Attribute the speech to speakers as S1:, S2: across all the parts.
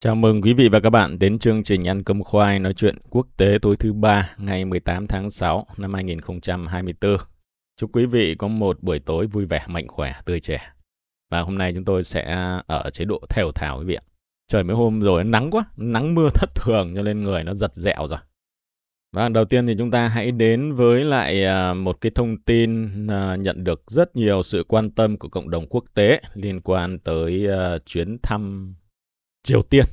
S1: Chào mừng quý vị và các bạn đến chương trình Ăn Cơm Khoai nói chuyện quốc tế tối thứ ba ngày 18 tháng 6 năm 2024. Chúc quý vị có một buổi tối vui vẻ, mạnh khỏe, tươi trẻ. Và hôm nay chúng tôi sẽ à, ở chế độ thèo thảo quý vị Trời mấy hôm rồi nắng quá, nắng mưa thất thường cho nên người nó giật dẹo rồi. Và đầu tiên thì chúng ta hãy đến với lại à, một cái thông tin à, nhận được rất nhiều sự quan tâm của cộng đồng quốc tế liên quan tới chuyến thăm Triều Tiên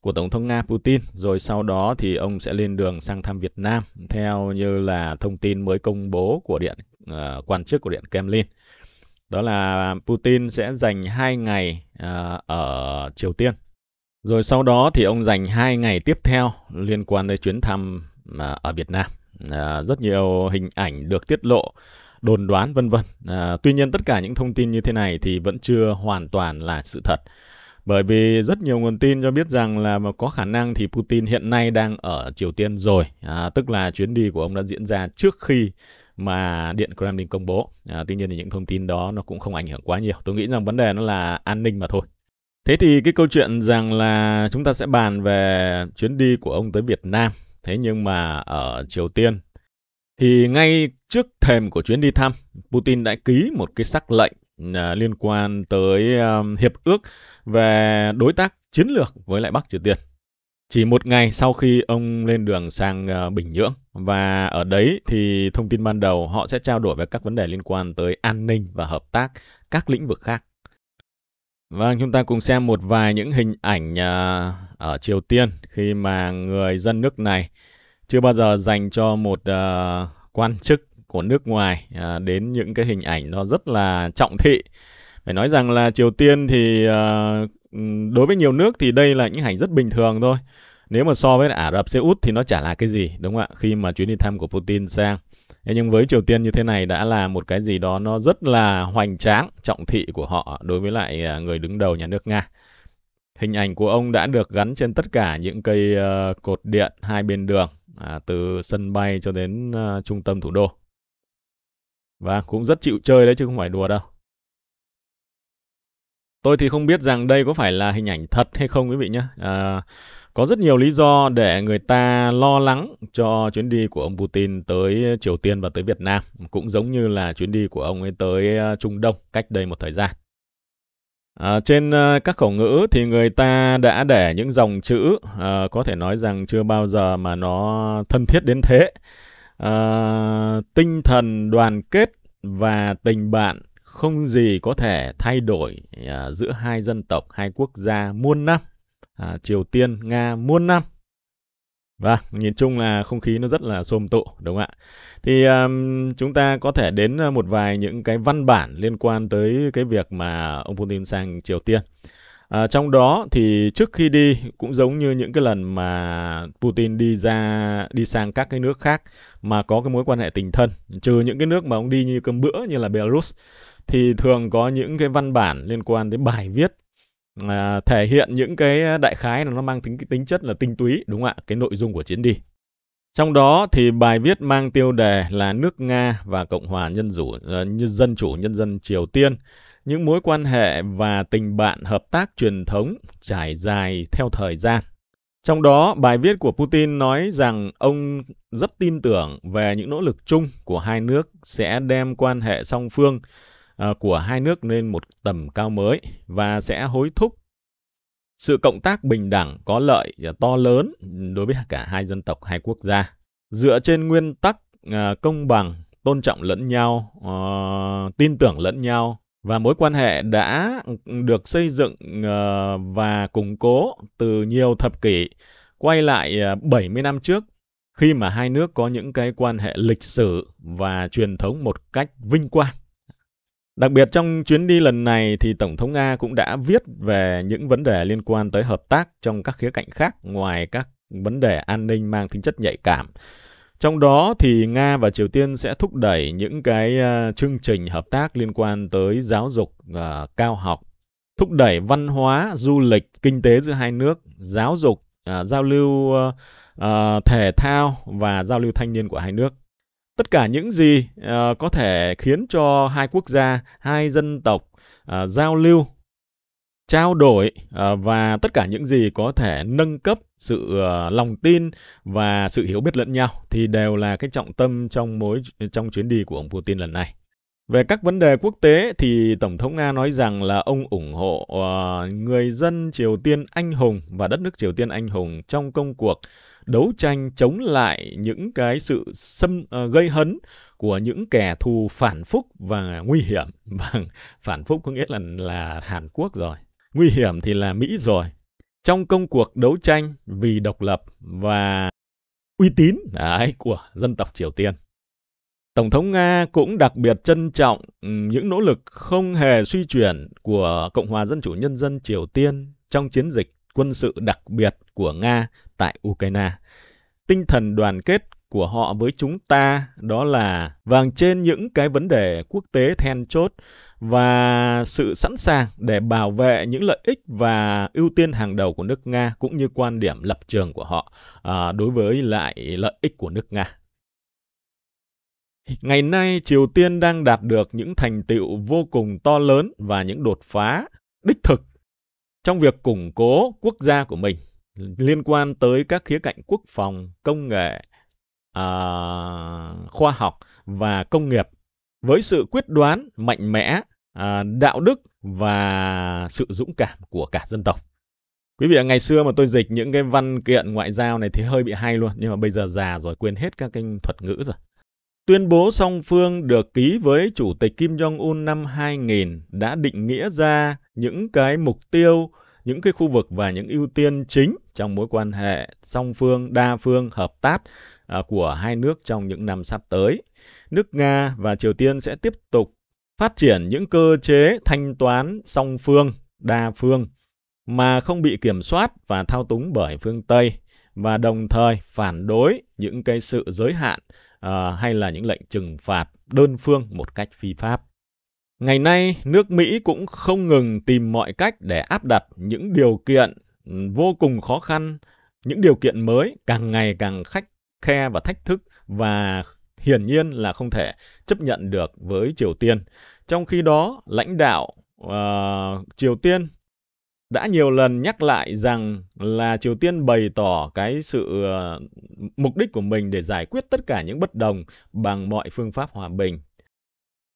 S1: của Tổng thống Nga Putin, rồi sau đó thì ông sẽ lên đường sang thăm Việt Nam, theo như là thông tin mới công bố của điện uh, quan chức của điện Kremlin. Đó là Putin sẽ dành 2 ngày uh, ở Triều Tiên. Rồi sau đó thì ông dành 2 ngày tiếp theo liên quan tới chuyến thăm uh, ở Việt Nam. Uh, rất nhiều hình ảnh được tiết lộ đồn đoán vân vân. À, tuy nhiên tất cả những thông tin như thế này thì vẫn chưa hoàn toàn là sự thật. Bởi vì rất nhiều nguồn tin cho biết rằng là có khả năng thì Putin hiện nay đang ở Triều Tiên rồi, à, tức là chuyến đi của ông đã diễn ra trước khi mà Điện Kremlin công bố. À, tuy nhiên thì những thông tin đó nó cũng không ảnh hưởng quá nhiều. Tôi nghĩ rằng vấn đề nó là an ninh mà thôi. Thế thì cái câu chuyện rằng là chúng ta sẽ bàn về chuyến đi của ông tới Việt Nam. Thế nhưng mà ở Triều Tiên thì ngay trước thềm của chuyến đi thăm, Putin đã ký một cái sắc lệnh À, liên quan tới à, hiệp ước về đối tác chiến lược với lại Bắc Triều Tiên. Chỉ một ngày sau khi ông lên đường sang à, Bình Nhưỡng và ở đấy thì thông tin ban đầu họ sẽ trao đổi về các vấn đề liên quan tới an ninh và hợp tác các lĩnh vực khác. Và vâng, chúng ta cùng xem một vài những hình ảnh ở Triều Tiên khi mà người dân nước này chưa bao giờ dành cho một quan chức của nước ngoài à, đến những cái hình ảnh nó rất là trọng thị phải nói rằng là triều tiên thì à, đối với nhiều nước thì đây là những hình rất bình thường thôi nếu mà so với ả rập xê út thì nó chả là cái gì đúng không ạ khi mà chuyến đi thăm của putin sang nhưng với triều tiên như thế này đã là một cái gì đó nó rất là hoành tráng trọng thị của họ đối với lại à, người đứng đầu nhà nước nga hình ảnh của ông đã được gắn trên tất cả những cây uh, cột điện hai bên đường à, từ sân bay cho đến uh, trung tâm thủ đô và cũng rất chịu chơi đấy chứ không phải đùa đâu. Tôi thì không biết rằng đây có phải là hình ảnh thật hay không quý vị nhé. À, có rất nhiều lý do để người ta lo lắng cho chuyến đi của ông Putin tới Triều Tiên và tới Việt Nam, cũng giống như là chuyến đi của ông ấy tới à, Trung Đông cách đây một thời gian. À, trên à, các khẩu ngữ thì người ta đã để những dòng chữ uh, có thể nói rằng chưa bao giờ mà nó thân thiết đến thế à, tinh thần đoàn kết và tình bạn không gì có thể thay đổi à, giữa hai dân tộc, hai quốc gia muôn năm, à, Triều Tiên, Nga muôn năm. Và vâng, nhìn chung là không khí nó rất là xôm tụ, đúng không ạ? Thì um, chúng ta có thể đến một vài những cái văn bản liên quan tới cái việc mà ông Putin sang Triều Tiên. À, trong đó thì trước khi đi cũng giống như những cái lần mà Putin đi ra đi sang các cái nước khác mà có cái mối quan hệ tình thân, trừ những cái nước mà ông đi như cơm bữa như là Belarus thì thường có những cái văn bản liên quan đến bài viết à, thể hiện những cái đại khái là nó mang tính cái tính chất là tinh túy đúng không ạ, cái nội dung của chuyến đi. Trong đó thì bài viết mang tiêu đề là nước Nga và Cộng hòa Nhân, rủ, à, nhân dân chủ nhân dân Triều Tiên những mối quan hệ và tình bạn hợp tác truyền thống trải dài theo thời gian. Trong đó, bài viết của Putin nói rằng ông rất tin tưởng về những nỗ lực chung của hai nước sẽ đem quan hệ song phương à, của hai nước lên một tầm cao mới và sẽ hối thúc sự cộng tác bình đẳng có lợi à, to lớn đối với cả hai dân tộc, hai quốc gia. Dựa trên nguyên tắc à, công bằng, tôn trọng lẫn nhau, ờ, tin tưởng lẫn nhau, và mối quan hệ đã được xây dựng ờ, và củng cố từ nhiều thập kỷ quay lại 70 ờ, năm trước khi mà hai nước có những cái quan hệ lịch sử và truyền thống một cách vinh quang. Đặc biệt trong chuyến đi lần này thì Tổng thống Nga cũng đã viết về những vấn đề liên quan tới hợp tác trong các khía cạnh khác ngoài các vấn đề an ninh mang tính chất nhạy cảm trong đó thì Nga và Triều Tiên sẽ thúc đẩy những cái ờ, chương trình hợp tác liên quan tới giáo dục ờ, cao học, thúc đẩy văn hóa, du lịch, kinh tế giữa hai nước, giáo dục, ờ, giao lưu thể thao và giao lưu thanh niên của hai nước. Tất cả những gì có thể khiến cho hai quốc gia, hai dân tộc giao lưu trao đổi ờ, và tất cả những gì có thể nâng cấp sự ờ, lòng tin và sự hiểu biết lẫn nhau thì đều là cái trọng tâm trong mối ờ, trong chuyến đi của ông Putin lần này. Về các vấn đề quốc tế thì Tổng thống Nga nói rằng là ông ủng hộ người dân Triều Tiên anh hùng và đất nước Triều Tiên anh hùng trong công cuộc đấu tranh chống lại những cái sự xâm gây hấn của những kẻ thù phản phúc và nguy hiểm. Vâng, phản phúc có nghĩa là là Hàn Quốc rồi. Nguy hiểm thì là Mỹ rồi. Trong công cuộc đấu tranh vì độc lập và uy tín đấy, của dân tộc Triều Tiên. Tổng thống Nga cũng đặc biệt trân trọng ừ, những nỗ lực không hề suy chuyển của Cộng hòa Dân chủ Nhân dân Triều Tiên trong chiến dịch quân sự đặc biệt của Nga tại Ukraine. Tinh thần đoàn kết của họ với chúng ta đó là vàng trên những cái vấn đề quốc tế then chốt và sự sẵn sàng để bảo vệ những lợi ích và ưu tiên hàng đầu của nước Nga cũng như quan điểm lập trường của họ à, đối với lại lợi ích của nước Nga. Ngày nay Triều Tiên đang đạt được những thành tựu vô cùng to lớn và những đột phá đích thực trong việc củng cố quốc gia của mình liên quan tới các khía cạnh quốc phòng, công nghệ, à, khoa học và công nghiệp với sự quyết đoán mạnh mẽ à, đạo đức và sự dũng cảm của cả dân tộc. Quý vị ngày xưa mà tôi dịch những cái văn kiện ngoại giao này thì hơi bị hay luôn, nhưng mà bây giờ già rồi quên hết các cái thuật ngữ rồi. Tuyên bố song phương được ký với Chủ tịch Kim Jong-un năm 2000 đã định nghĩa ra những cái mục tiêu, những cái khu vực và những ưu tiên chính trong mối quan hệ song phương, đa phương, hợp tác à, của hai nước trong những năm sắp tới. Nước Nga và Triều Tiên sẽ tiếp tục phát triển những cơ chế thanh toán song phương, đa phương mà không bị kiểm soát và thao túng bởi phương Tây và đồng thời phản đối những cái sự giới hạn à, hay là những lệnh trừng phạt đơn phương một cách phi pháp. Ngày nay, nước Mỹ cũng không ngừng tìm mọi cách để áp đặt những điều kiện vô cùng khó khăn, những điều kiện mới càng ngày càng khách khe và thách thức và hiển nhiên là không thể chấp nhận được với Triều Tiên. Trong khi đó, lãnh đạo uh, Triều Tiên đã nhiều lần nhắc lại rằng là Triều Tiên bày tỏ cái sự uh, mục đích của mình để giải quyết tất cả những bất đồng bằng mọi phương pháp hòa bình.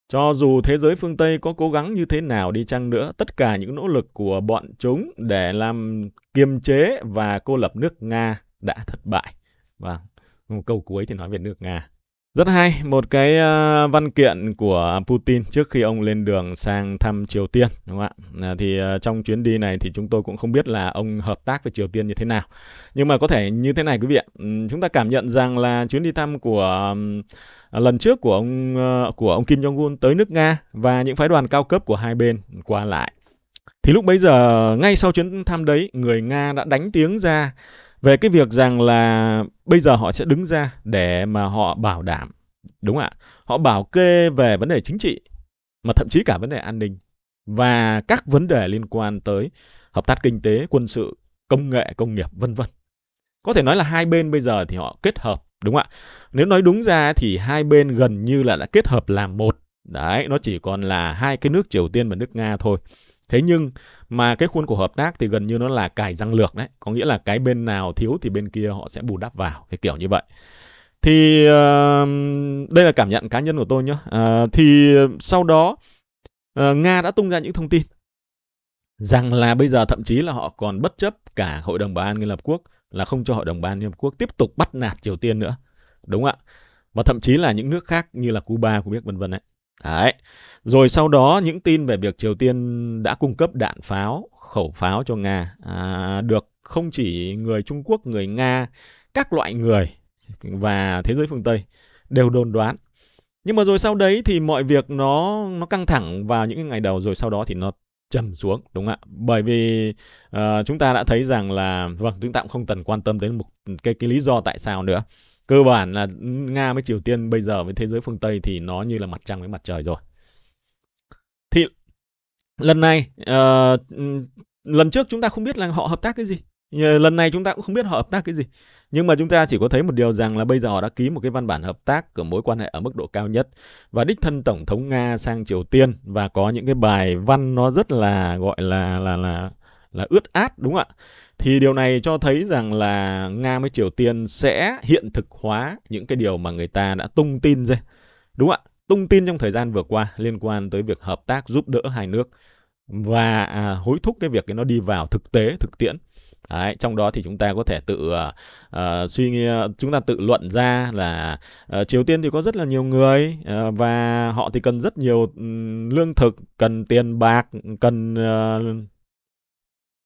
S1: Cho dù thế giới phương Tây có cố gắng như thế nào đi chăng nữa, tất cả những nỗ lực của bọn chúng để làm kiềm chế và cô lập nước Nga đã thất bại. Và vâng, câu cuối thì nói về nước Nga. Rất hay, một cái à, văn kiện của Putin trước khi ông lên đường sang thăm Triều Tiên, đúng không ạ? À, thì à, trong chuyến đi này thì chúng tôi cũng không biết là ông hợp tác với Triều Tiên như thế nào. Nhưng mà có thể như thế này quý vị ạ, ừ, chúng ta cảm nhận rằng là chuyến đi thăm của lần trước của ông của ông Kim Jong Un tới nước Nga và những phái đoàn cao cấp của hai bên qua lại thì lúc bấy giờ ngay sau chuyến thăm đấy người nga đã đánh tiếng ra về cái việc rằng là bây giờ họ sẽ đứng ra để mà họ bảo đảm đúng không ạ họ bảo kê về vấn đề chính trị mà thậm chí cả vấn đề an ninh và các vấn đề liên quan tới hợp tác kinh tế quân sự công nghệ công nghiệp vân vân có thể nói là hai bên bây giờ thì họ kết hợp đúng không ạ nếu nói đúng ra thì hai bên gần như là đã kết hợp làm một đấy nó chỉ còn là hai cái nước triều tiên và nước nga thôi Thế nhưng mà cái khuôn của hợp tác thì gần như nó là cài răng lược đấy, có nghĩa là cái bên nào thiếu thì bên kia họ sẽ bù đắp vào, cái kiểu như vậy. Thì uh, đây là cảm nhận cá nhân của tôi nhé. Uh, ờ, thì sau đó uh, Nga đã tung ra những thông tin rằng là bây giờ thậm chí là họ còn bất chấp cả Hội đồng Bảo an Liên Hợp Quốc là không cho Hội đồng Bảo an Liên Hợp Quốc tiếp tục bắt nạt Triều Tiên nữa. Đúng ạ. Và thậm chí là những nước khác như là Cuba, cũng biết vân vân đấy Đấy. Rồi sau đó những tin về việc Triều Tiên đã cung cấp đạn pháo, khẩu pháo cho Nga à, được không chỉ người Trung Quốc, người Nga, các loại người và thế giới phương Tây đều đồn đoán. Nhưng mà rồi sau đấy thì mọi việc nó nó căng thẳng vào những ngày đầu rồi sau đó thì nó trầm xuống đúng không ạ? Bởi vì uh, chúng ta đã thấy rằng là vâng chúng ta cũng không cần quan tâm đến một cái cái lý do tại sao nữa cơ bản là nga với triều tiên bây giờ với thế giới phương tây thì nó như là mặt trăng với mặt trời rồi thì lần này uh, lần trước chúng ta không biết là họ hợp tác cái gì lần này chúng ta cũng không biết họ hợp tác cái gì nhưng mà chúng ta chỉ có thấy một điều rằng là bây giờ họ đã ký một cái văn bản hợp tác của mối quan hệ ở mức độ cao nhất và đích thân tổng thống nga sang triều tiên và có những cái bài văn nó rất là gọi là là là là ướt át đúng không ạ thì điều này cho thấy rằng là Nga với Triều Tiên sẽ hiện thực hóa những cái điều mà người ta đã tung tin ra. Đúng ạ, tung tin trong thời gian vừa qua liên quan tới việc hợp tác giúp đỡ hai nước và à, hối thúc cái việc cái nó đi vào thực tế, thực tiễn. Đấy, trong đó thì chúng ta có thể tự uh, suy nghĩ, à, chúng ta tự luận ra là uh, Triều Tiên thì có rất là nhiều người uh, và họ thì cần rất nhiều lương thực, cần tiền bạc, cần uh,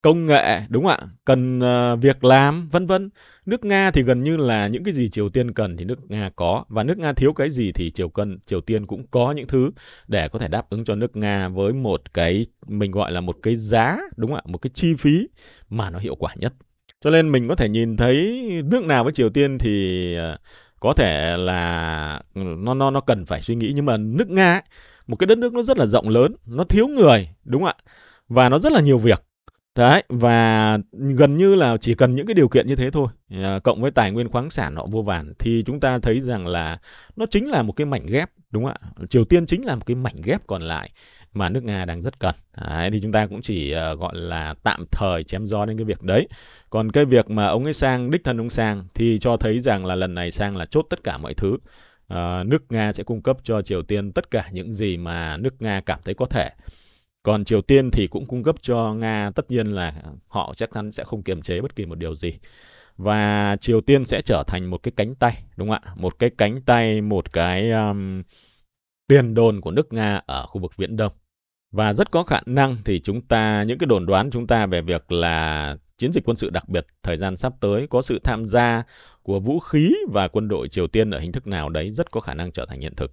S1: công nghệ đúng ạ cần uh, việc làm vân vân nước nga thì gần như là những cái gì triều tiên cần thì nước nga có và nước nga thiếu cái gì thì triều cần triều tiên cũng có những thứ để có thể đáp ứng cho nước nga với một cái mình gọi là một cái giá đúng ạ một cái chi phí mà nó hiệu quả nhất cho nên mình có thể nhìn thấy nước nào với triều tiên thì uh, có thể là ừ, nó nó nó cần phải suy nghĩ nhưng mà nước nga ấy, một cái đất nước nó rất là rộng lớn nó thiếu người đúng không ạ và nó rất là nhiều việc Đấy, và gần như là chỉ cần những cái điều kiện như thế thôi, ờ, cộng với tài nguyên khoáng sản họ vô vàn thì chúng ta thấy rằng là nó chính là một cái mảnh ghép, đúng không ạ? Triều Tiên chính là một cái mảnh ghép còn lại mà nước Nga đang rất cần. Đấy, thì chúng ta cũng chỉ ờ, gọi là tạm thời chém gió đến cái việc đấy. Còn cái việc mà ông ấy sang, đích thân ông sang thì cho thấy rằng là lần này sang là chốt tất cả mọi thứ. Ờ, nước Nga sẽ cung cấp cho Triều Tiên tất cả những gì mà nước Nga cảm thấy có thể. Còn Triều Tiên thì cũng cung cấp cho Nga tất nhiên là họ chắc chắn sẽ không kiềm chế bất kỳ một điều gì. Và Triều Tiên sẽ trở thành một cái cánh tay, đúng không ạ? Một cái cánh tay, một cái um, tiền đồn của nước Nga ở khu vực Viễn Đông. Và rất có khả năng thì chúng ta, những cái đồn đoán chúng ta về việc là chiến dịch quân sự đặc biệt thời gian sắp tới có sự tham gia của vũ khí và quân đội Triều Tiên ở hình thức nào đấy rất có khả năng trở thành hiện thực.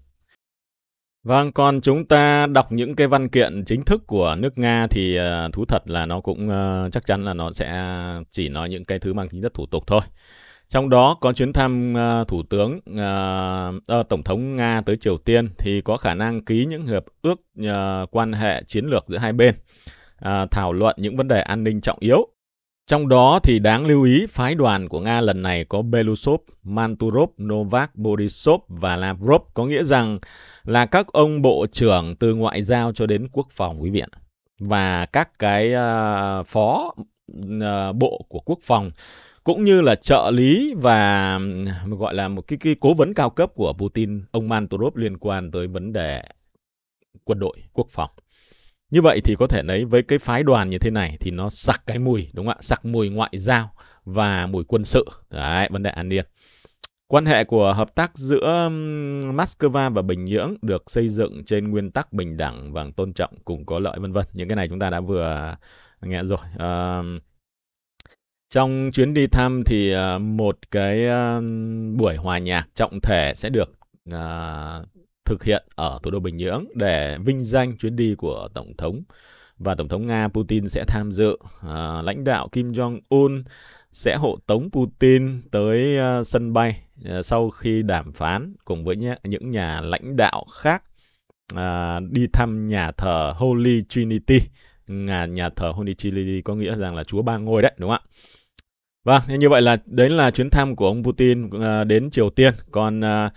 S1: Vâng, còn chúng ta đọc những cái văn kiện chính thức của nước Nga thì ờ, thú thật là nó cũng ờ, chắc chắn là nó sẽ chỉ nói những cái thứ mang tính chất thủ tục thôi. Trong đó có chuyến thăm ờ, thủ tướng tổng thống Nga tới Triều Tiên thì có khả năng ký những hiệp ước quan hệ chiến lược giữa hai bên, thảo luận những vấn đề an ninh trọng yếu trong đó thì đáng lưu ý phái đoàn của Nga lần này có belousov Manturov, Novak, Borisov và Lavrov, có nghĩa rằng là các ông bộ trưởng từ ngoại giao cho đến quốc phòng quý vị Và các cái uh, phó uh, bộ của quốc phòng cũng như là trợ lý và gọi là một cái, cái cố vấn cao cấp của Putin, ông Manturov liên quan tới vấn đề quân đội, quốc phòng. Như vậy thì có thể lấy với cái phái đoàn như thế này thì nó sặc cái mùi, đúng không ạ? Sặc mùi ngoại giao và mùi quân sự. Đấy, vấn đề an ninh. Quan hệ của hợp tác giữa Moscow và Bình Nhưỡng được xây dựng trên nguyên tắc bình đẳng và vâng, tôn trọng cùng có lợi vân vân. Những cái này chúng ta đã vừa nghe rồi. À, trong chuyến đi thăm thì ờ, một cái buổi hòa nhạc trọng thể sẽ được à, thực hiện ở thủ đô Bình Nhưỡng để vinh danh chuyến đi của Tổng thống và Tổng thống Nga Putin sẽ tham dự. À, lãnh đạo Kim Jong-un sẽ hộ tống Putin tới uh, sân bay uh, sau khi đàm phán cùng với nhá, những nhà lãnh đạo khác uh, đi thăm nhà thờ Holy Trinity. Nhà, nhà thờ Holy Trinity có nghĩa rằng là Chúa Ba Ngôi đấy, đúng không ạ? Vâng, như vậy là đấy là chuyến thăm của ông Putin uh, đến Triều Tiên. Còn uh,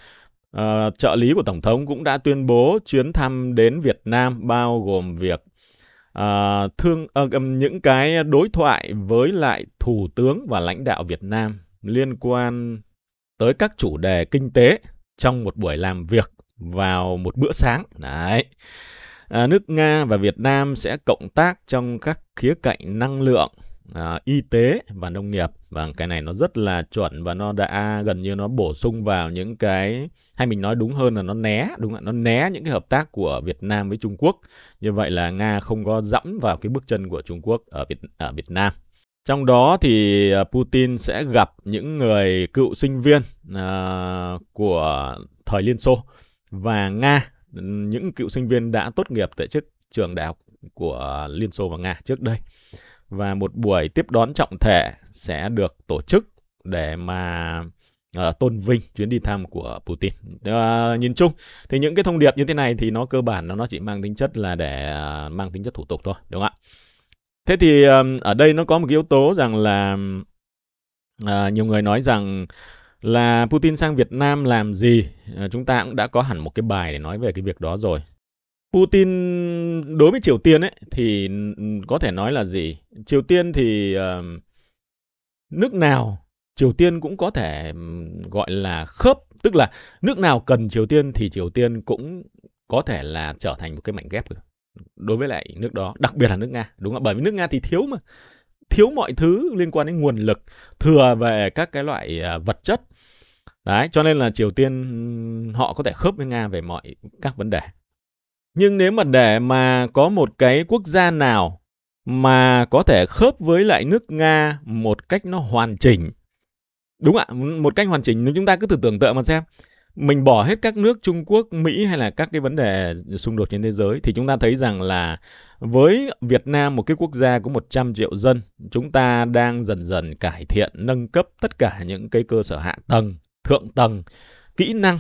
S1: uh, trợ lý của Tổng thống cũng đã tuyên bố chuyến thăm đến Việt Nam bao gồm việc uh, thương uh, những cái đối thoại với lại Thủ tướng và lãnh đạo Việt Nam liên quan tới các chủ đề kinh tế trong một buổi làm việc vào một bữa sáng. Đấy. À, nước Nga và Việt Nam sẽ cộng tác trong các khía cạnh năng lượng, à, y tế và nông nghiệp và cái này nó rất là chuẩn và nó đã gần như nó bổ sung vào những cái hay mình nói đúng hơn là nó né đúng không ạ nó né những cái hợp tác của Việt Nam với Trung Quốc như vậy là Nga không có dẫm vào cái bước chân của Trung Quốc ở Việt ở Việt Nam trong đó thì à, Putin sẽ gặp những người cựu sinh viên à, của thời Liên Xô và Nga những cựu sinh viên đã tốt nghiệp tại chức trường đại học của Liên Xô và Nga trước đây và một buổi tiếp đón trọng thể sẽ được tổ chức để mà uh, tôn vinh chuyến đi thăm của Putin. Uh, nhìn chung thì những cái thông điệp như thế này thì nó cơ bản nó nó chỉ mang tính chất là để uh, mang tính chất thủ tục thôi, đúng không ạ? Thế thì um, ở đây nó có một cái yếu tố rằng là uh, nhiều người nói rằng là Putin sang Việt Nam làm gì? Uh, chúng ta cũng đã có hẳn một cái bài để nói về cái việc đó rồi. Putin đối với Triều Tiên ấy thì có thể nói là gì? Triều Tiên thì uh, nước nào Triều Tiên cũng có thể gọi là khớp, tức là nước nào cần Triều Tiên thì Triều Tiên cũng có thể là trở thành một cái mảnh ghép đối với lại nước đó, đặc biệt là nước Nga, đúng không? Bởi vì nước Nga thì thiếu mà thiếu mọi thứ liên quan đến nguồn lực, thừa về các cái loại ờ, vật chất. Đấy, cho nên là Triều Tiên họ có thể khớp với Nga về mọi các vấn đề. Nhưng nếu mà để mà có một cái quốc gia nào mà có thể khớp với lại nước Nga một cách nó hoàn chỉnh. Đúng ạ, một cách hoàn chỉnh nếu chúng ta cứ thử tưởng tượng mà xem. Mình bỏ hết các nước Trung Quốc, Mỹ hay là các cái vấn đề xung đột trên thế giới thì chúng ta thấy rằng là với Việt Nam một cái quốc gia có 100 triệu dân, chúng ta đang dần dần cải thiện, nâng cấp tất cả những cái cơ sở hạ tầng, thượng tầng, kỹ năng,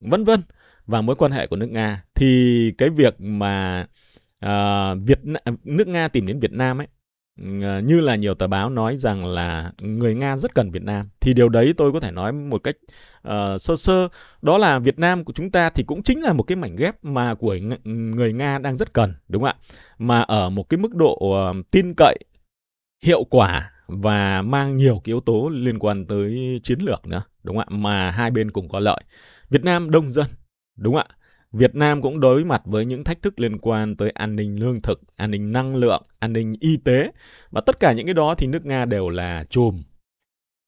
S1: vân vân và mối quan hệ của nước Nga thì cái việc mà uh, Việt nước Nga tìm đến Việt Nam ấy ờ, như là nhiều tờ báo nói rằng là người Nga rất cần Việt Nam thì điều đấy tôi có thể nói một cách uh, sơ sơ đó là Việt Nam của chúng ta thì cũng chính là một cái mảnh ghép mà của người Nga đang rất cần đúng không ạ mà ở một cái mức độ uh, tin cậy hiệu quả và mang nhiều cái yếu tố liên quan tới chiến lược nữa đúng không ạ mà hai bên cùng có lợi Việt Nam đông dân Đúng ạ. Việt Nam cũng đối mặt với những thách thức liên quan tới an ninh lương thực, an ninh năng lượng, an ninh y tế và tất cả những cái đó thì nước Nga đều là chùm.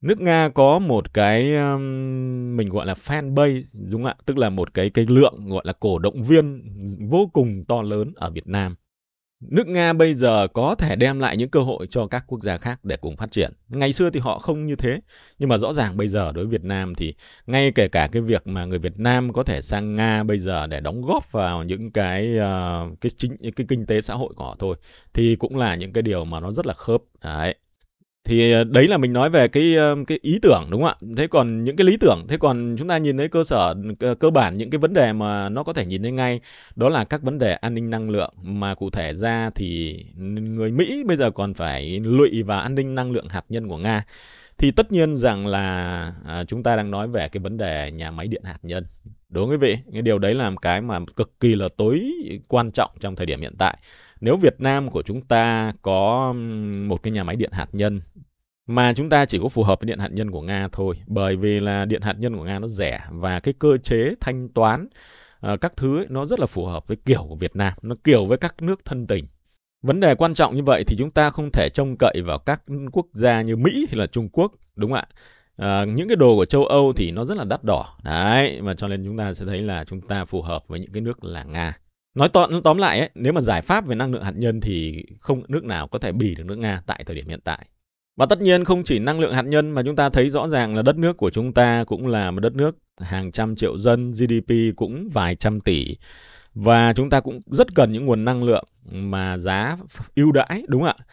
S1: Nước Nga có một cái mình gọi là fan base đúng ạ, tức là một cái cái lượng gọi là cổ động viên vô cùng to lớn ở Việt Nam. Nước Nga bây giờ có thể đem lại những cơ hội cho các quốc gia khác để cùng phát triển. Ngày xưa thì họ không như thế, nhưng mà rõ ràng bây giờ đối với Việt Nam thì ngay kể cả cái việc mà người Việt Nam có thể sang Nga bây giờ để đóng góp vào những cái ờ, cái chính cái kinh tế xã hội của họ thôi thì cũng là những cái điều mà nó rất là khớp. Đấy thì ờ, đấy là mình nói về cái ờ, cái ý tưởng đúng không ạ thế còn những cái lý tưởng thế còn chúng ta nhìn thấy cơ sở cơ bản những cái vấn đề mà nó có thể nhìn thấy ngay đó là các vấn đề an ninh năng lượng mà cụ thể ra thì người mỹ bây giờ còn phải lụy vào an ninh năng lượng hạt nhân của nga thì tất nhiên rằng là à, chúng ta đang nói về cái vấn đề nhà máy điện hạt nhân đúng không quý vị cái điều đấy là một cái mà cực kỳ là tối quan trọng trong thời điểm hiện tại nếu Việt Nam của chúng ta có một cái nhà máy điện hạt nhân mà chúng ta chỉ có phù hợp với điện hạt nhân của Nga thôi, bởi vì là điện hạt nhân của Nga nó rẻ và cái cơ chế thanh toán ờ, các thứ ấy, nó rất là phù hợp với kiểu của Việt Nam, nó kiểu với các nước thân tình. Vấn đề quan trọng như vậy thì chúng ta không thể trông cậy vào các quốc gia như Mỹ hay là Trung Quốc, đúng không ạ? À, những cái đồ của châu Âu thì nó rất là đắt đỏ đấy mà cho nên chúng ta sẽ thấy là chúng ta phù hợp với những cái nước là Nga nói tóm, tóm lại ấy, nếu mà giải pháp về năng lượng hạt nhân thì không nước nào có thể bì được nước Nga tại thời điểm hiện tại. Và tất nhiên không chỉ năng lượng hạt nhân mà chúng ta thấy rõ ràng là đất nước của chúng ta cũng là một đất nước hàng trăm triệu dân, GDP cũng vài trăm tỷ và chúng ta cũng rất cần những nguồn năng lượng mà giá ưu đãi đúng không ạ?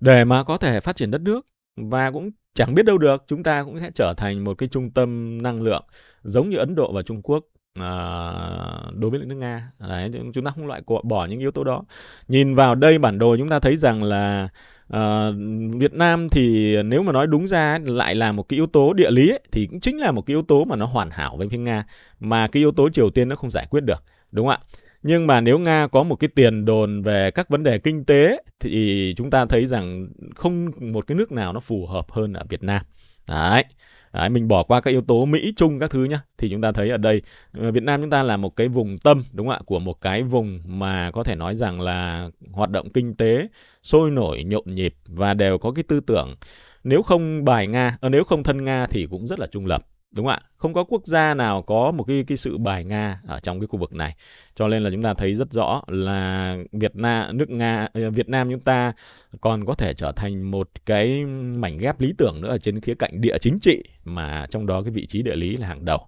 S1: Để mà có thể phát triển đất nước và cũng chẳng biết đâu được chúng ta cũng sẽ trở thành một cái trung tâm năng lượng giống như Ấn Độ và Trung Quốc Ờ, đối với nước Nga Đấy, chúng ta không loại bỏ những yếu tố đó nhìn vào đây bản đồ chúng ta thấy rằng là Uh, Việt Nam thì nếu mà nói đúng ra lại là một cái yếu tố địa lý ấy, thì cũng chính là một cái yếu tố mà nó hoàn hảo với phía Nga mà cái yếu tố Triều Tiên nó không giải quyết được đúng không ạ nhưng mà nếu Nga có một cái tiền đồn về các vấn đề kinh tế thì chúng ta thấy rằng không một cái nước nào nó phù hợp hơn ở Việt Nam đấy Đấy, mình bỏ qua các yếu tố Mỹ, Trung các thứ nhá. Thì chúng ta thấy ở đây ờ, Việt Nam chúng ta là một cái vùng tâm đúng không ạ? Của một cái vùng mà có thể nói rằng là hoạt động kinh tế sôi nổi, nhộn nhịp và đều có cái tư tưởng nếu không bài Nga, ờ, nếu không thân Nga thì cũng rất là trung lập đúng không ạ không có quốc gia nào có một cái cái sự bài nga ở trong cái khu vực này cho nên là chúng ta thấy rất rõ là Việt Nam nước nga ờ, Việt Nam chúng ta còn có thể trở thành một cái mảnh ghép lý tưởng nữa ở trên khía cạnh địa chính trị mà trong đó cái vị trí địa lý là hàng đầu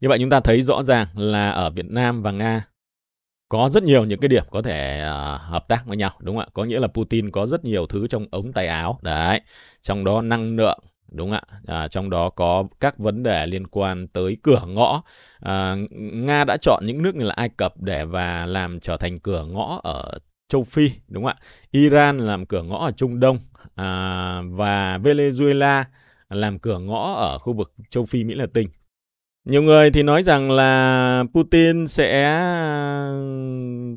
S1: như vậy chúng ta thấy rõ ràng là ở Việt Nam và Nga có rất nhiều những cái điểm có thể uh, hợp tác với nhau đúng không ạ có nghĩa là Putin có rất nhiều thứ trong ống tay áo đấy trong đó năng lượng đúng ạ à, trong đó có các vấn đề liên quan tới cửa ngõ à, nga đã chọn những nước như là ai cập để và làm trở thành cửa ngõ ở châu phi đúng ạ iran làm cửa ngõ ở trung đông à, và venezuela làm cửa ngõ ở khu vực châu phi mỹ latin nhiều người thì nói rằng là putin sẽ à,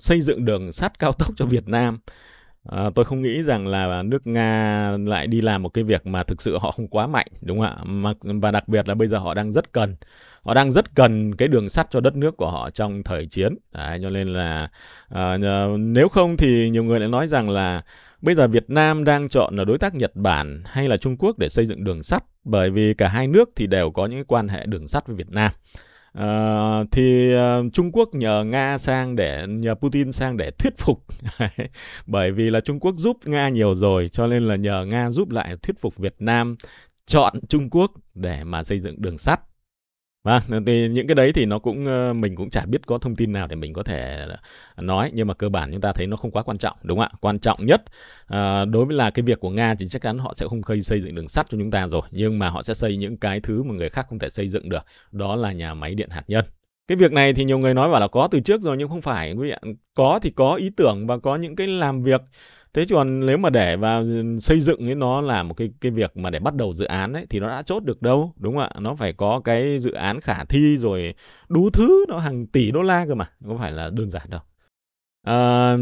S1: xây dựng đường sắt cao tốc cho việt nam À, tôi không nghĩ rằng là nước Nga lại đi làm một cái việc mà thực sự họ không quá mạnh đúng không ạ? Và đặc biệt là bây giờ họ đang rất cần họ đang rất cần cái đường sắt cho đất nước của họ trong thời chiến. Đấy, cho nên là à, nếu không thì nhiều người lại nói rằng là bây giờ Việt Nam đang chọn là đối tác Nhật Bản hay là Trung Quốc để xây dựng đường sắt bởi vì cả hai nước thì đều có những quan hệ đường sắt với Việt Nam. À, thì uh, Trung Quốc nhờ Nga sang để nhờ Putin sang để thuyết phục bởi vì là Trung Quốc giúp Nga nhiều rồi cho nên là nhờ Nga giúp lại thuyết phục Việt Nam chọn Trung Quốc để mà xây dựng đường sắt Vâng, ờ, thì những cái đấy thì nó cũng, ờ, mình cũng chả biết có thông tin nào để mình có thể ờ, nói, nhưng mà cơ bản chúng ta thấy nó không quá quan trọng, đúng không ạ? Quan trọng nhất, ờ, đối với là cái việc của Nga thì chắc chắn họ sẽ không khây xây dựng đường sắt cho chúng ta rồi, nhưng mà họ sẽ xây những cái thứ mà người khác không thể xây dựng được, đó là nhà máy điện hạt nhân. Cái việc này thì nhiều người nói bảo là có từ trước rồi nhưng không phải quý vị ạ. Có thì có ý tưởng và có những cái làm việc thế còn nếu mà để vào xây dựng ấy nó là một cái cái việc mà để bắt đầu dự án ấy thì nó đã chốt được đâu đúng không ạ nó phải có cái dự án khả thi rồi đủ thứ nó hàng tỷ đô la cơ mà có phải là đơn giản đâu À,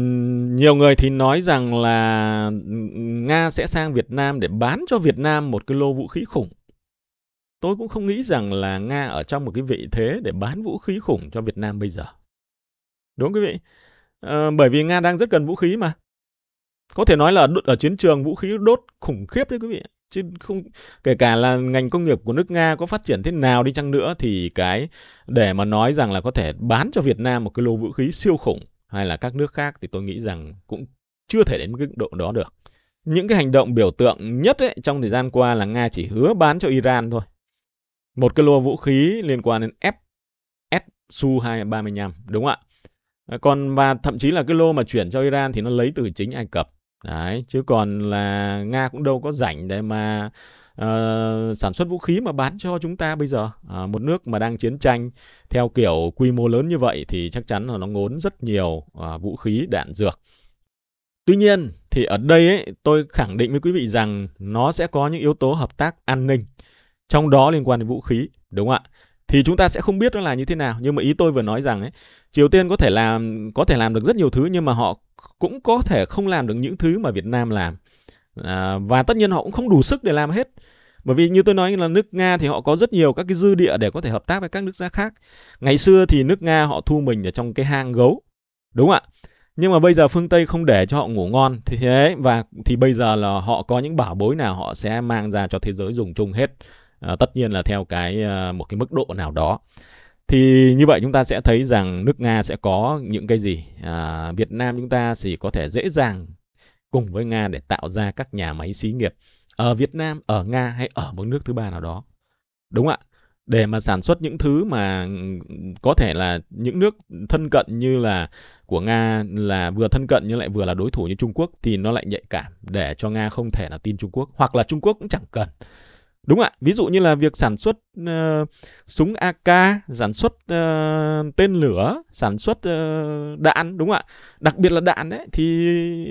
S1: nhiều người thì nói rằng là Nga sẽ sang Việt Nam để bán cho Việt Nam một cái lô vũ khí khủng. Tôi cũng không nghĩ rằng là Nga ở trong một cái vị thế để bán vũ khí khủng cho Việt Nam bây giờ. Đúng không, quý vị? À, bởi vì Nga đang rất cần vũ khí mà có thể nói là ở chiến trường vũ khí đốt khủng khiếp đấy quý vị chứ không kể cả là ngành công nghiệp của nước Nga có phát triển thế nào đi chăng nữa thì cái để mà nói rằng là có thể bán cho Việt Nam một cái lô vũ khí siêu khủng hay là các nước khác thì tôi nghĩ rằng cũng chưa thể đến mức độ đó được. Những cái hành động biểu tượng nhất ấy, trong thời gian qua là Nga chỉ hứa bán cho Iran thôi. Một cái lô vũ khí liên quan đến F Su-235 đúng không ạ? Còn và thậm chí là cái lô mà chuyển cho Iran thì nó lấy từ chính Ai Cập Đấy, chứ còn là Nga cũng đâu có rảnh để mà uh, sản xuất vũ khí mà bán cho chúng ta bây giờ. À, một nước mà đang chiến tranh theo kiểu quy mô lớn như vậy thì chắc chắn là nó ngốn rất nhiều uh, vũ khí, đạn dược. Tuy nhiên thì ở đây ấy, tôi khẳng định với quý vị rằng nó sẽ có những yếu tố hợp tác an ninh trong đó liên quan đến vũ khí, đúng không ạ? Thì chúng ta sẽ không biết nó là như thế nào, nhưng mà ý tôi vừa nói rằng ấy, Triều Tiên có thể làm có thể làm được rất nhiều thứ nhưng mà họ cũng có thể không làm được những thứ mà Việt Nam làm à, và tất nhiên họ cũng không đủ sức để làm hết bởi vì như tôi nói là nước Nga thì họ có rất nhiều các cái dư địa để có thể hợp tác với các nước giá khác ngày xưa thì nước Nga họ thu mình ở trong cái hang gấu đúng không ạ nhưng mà bây giờ phương Tây không để cho họ ngủ ngon thì thế và thì bây giờ là họ có những bảo bối nào họ sẽ mang ra cho thế giới dùng chung hết à, tất nhiên là theo cái à, một cái mức độ nào đó thì như vậy chúng ta sẽ thấy rằng nước Nga sẽ có những cái gì à, Việt Nam chúng ta thì có thể dễ dàng cùng với Nga để tạo ra các nhà máy xí nghiệp ở Việt Nam, ở Nga hay ở một nước thứ ba nào đó đúng ạ để mà sản xuất những thứ mà có thể là những nước thân cận như là của Nga là vừa thân cận nhưng lại vừa là đối thủ như Trung Quốc thì nó lại nhạy cảm để cho Nga không thể nào tin Trung Quốc hoặc là Trung Quốc cũng chẳng cần Đúng ạ, ví dụ như là việc sản xuất uh, súng AK, sản xuất uh, tên lửa, sản xuất uh, đạn đúng ạ? Đặc biệt là đạn đấy thì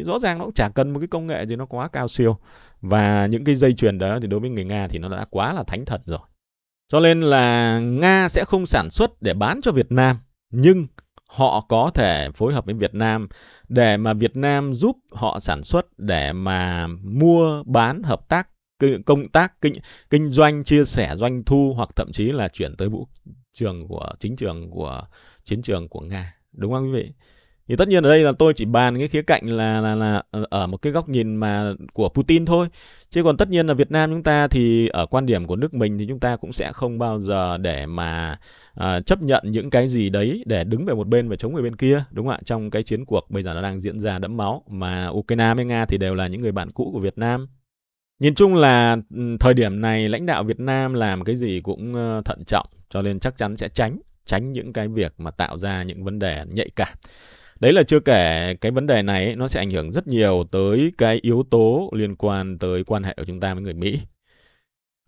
S1: rõ ràng nó cũng chả cần một cái công nghệ gì nó quá cao siêu và những cái dây chuyền đó thì đối với người Nga thì nó đã quá là thánh thần rồi. Cho nên là Nga sẽ không sản xuất để bán cho Việt Nam, nhưng họ có thể phối hợp với Việt Nam để mà Việt Nam giúp họ sản xuất để mà mua bán hợp tác công tác kinh kinh doanh chia sẻ doanh thu hoặc thậm chí là chuyển tới vũ trường của chính trường của chiến trường của nga đúng không quý vị thì tất nhiên ở đây là tôi chỉ bàn cái khía cạnh là là là ở một cái góc nhìn mà của Putin thôi chứ còn tất nhiên là Việt Nam chúng ta thì ở quan điểm của nước mình thì chúng ta cũng sẽ không bao giờ để mà à, chấp nhận những cái gì đấy để đứng về một bên và chống người bên kia đúng không ạ trong cái chiến cuộc bây giờ nó đang diễn ra đẫm máu mà Ukraine với Nga thì đều là những người bạn cũ của Việt Nam Nhìn chung là ừ, thời điểm này lãnh đạo Việt Nam làm cái gì cũng ờ, thận trọng cho nên chắc chắn sẽ tránh tránh những cái việc mà tạo ra những vấn đề nhạy cảm. Đấy là chưa kể cái vấn đề này nó sẽ ảnh hưởng rất nhiều tới cái yếu tố liên quan tới quan hệ của chúng ta với người Mỹ.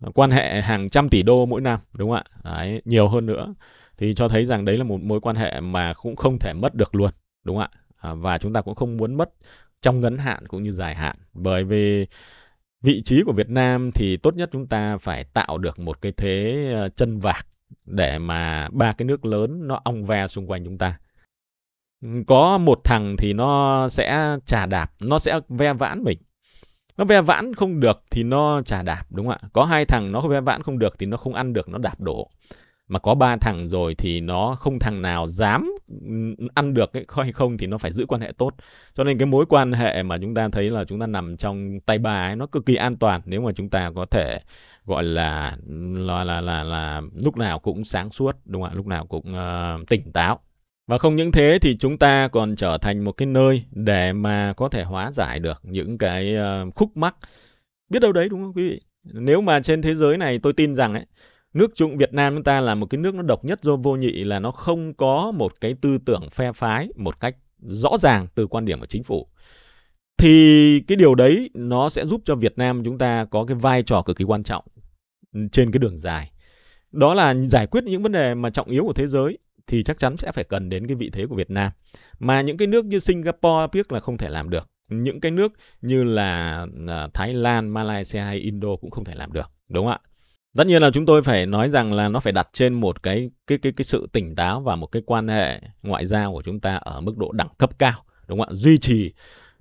S1: Ờ, quan hệ hàng trăm tỷ đô mỗi năm, đúng không ạ? Đấy, nhiều hơn nữa. Thì cho thấy rằng đấy là một mối quan hệ mà cũng không thể mất được luôn, đúng không ạ? À, và chúng ta cũng không muốn mất trong ngắn hạn cũng như dài hạn. Bởi vì vị trí của Việt Nam thì tốt nhất chúng ta phải tạo được một cái thế ờ, chân vạc để mà ba cái nước lớn nó ong ve xung quanh chúng ta. Có một thằng thì nó sẽ trà đạp, nó sẽ ve vãn mình. Nó ve vãn không được thì nó trà đạp đúng không ạ? Có hai thằng nó ve vãn không được thì nó không ăn được, nó đạp đổ mà có ba thằng rồi thì nó không thằng nào dám ăn được ấy, hay không thì nó phải giữ quan hệ tốt cho nên cái mối quan hệ mà chúng ta thấy là chúng ta nằm trong tay ba ấy nó cực kỳ an toàn nếu mà chúng ta có thể gọi là là là là, là lúc nào cũng sáng suốt đúng không ạ lúc nào cũng uh, tỉnh táo và không những thế thì chúng ta còn trở thành một cái nơi để mà có thể hóa giải được những cái uh, khúc mắc biết đâu đấy đúng không quý vị nếu mà trên thế giới này tôi tin rằng ấy nước Trung Việt Nam chúng ta là một cái nước nó độc nhất do vô nhị là nó không có một cái tư tưởng phe phái một cách rõ ràng từ quan điểm của chính phủ. Thì cái điều đấy nó sẽ giúp cho Việt Nam chúng ta có cái vai trò cực kỳ quan trọng trên cái đường dài. Đó là giải quyết những vấn đề mà trọng yếu của thế giới thì chắc chắn sẽ phải cần đến cái vị thế của Việt Nam. Mà những cái nước như Singapore biết là không thể làm được. Những cái nước như là à, Thái Lan, Malaysia hay Indo cũng không thể làm được, đúng không ạ? tất nhiên là chúng tôi phải nói rằng là nó phải đặt trên một cái cái cái cái sự tỉnh táo và một cái quan hệ ngoại giao của chúng ta ở mức độ đẳng cấp cao đúng không ạ duy trì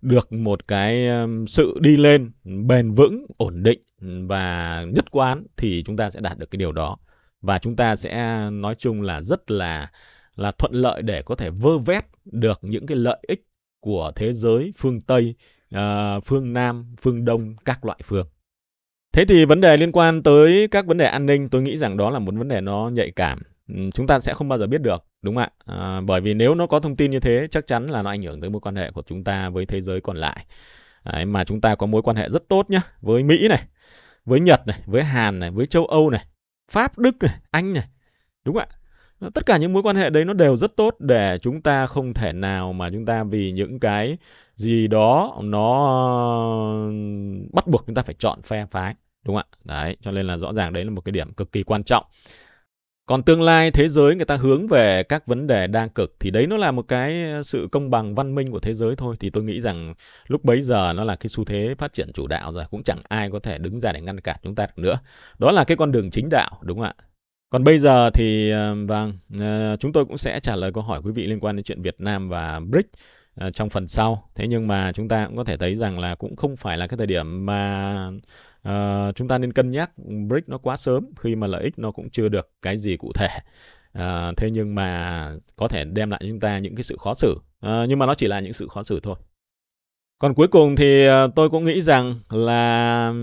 S1: được một cái um, sự đi lên bền vững ổn định và nhất quán thì chúng ta sẽ đạt được cái điều đó và chúng ta sẽ nói chung là rất là là thuận lợi để có thể vơ vét được những cái lợi ích của thế giới phương Tây, ờ, phương Nam, phương Đông các loại phương. Thế thì vấn đề liên quan tới các vấn đề an ninh tôi nghĩ rằng đó là một vấn đề nó nhạy cảm. Ừ, chúng ta sẽ không bao giờ biết được, đúng không ạ? À, bởi vì nếu nó có thông tin như thế chắc chắn là nó ảnh hưởng tới mối quan hệ của chúng ta với thế giới còn lại. Đấy, mà chúng ta có mối quan hệ rất tốt nhá, với Mỹ này, với Nhật này, với Hàn này, với châu Âu này, Pháp, Đức này, Anh này. Đúng không ạ? tất cả những mối quan hệ đấy nó đều rất tốt để chúng ta không thể nào mà chúng ta vì những cái gì đó nó ờ, bắt buộc chúng ta phải chọn phe phái đúng không ạ đấy cho nên là rõ ràng đấy là một cái điểm cực kỳ quan trọng còn tương lai thế giới người ta hướng về các vấn đề đa cực thì đấy nó là một cái sự công bằng văn minh của thế giới thôi thì tôi nghĩ rằng lúc bấy giờ nó là cái xu thế phát triển chủ đạo rồi cũng chẳng ai có thể đứng ra để ngăn cản chúng ta được nữa. Đó là cái con đường chính đạo đúng không ạ? Còn bây giờ thì ờ, vâng, ờ, chúng tôi cũng sẽ trả lời câu hỏi quý vị liên quan đến chuyện Việt Nam và BRICS ờ, trong phần sau. Thế nhưng mà chúng ta cũng có thể thấy rằng là cũng không phải là cái thời điểm mà uh, chúng ta nên cân nhắc BRICS nó quá sớm khi mà lợi ích nó cũng chưa được cái gì cụ thể. Uh, thế nhưng mà có thể đem lại chúng ta những cái sự khó xử. Uh, nhưng mà nó chỉ là những sự khó xử thôi. Còn cuối cùng thì tôi cũng nghĩ rằng là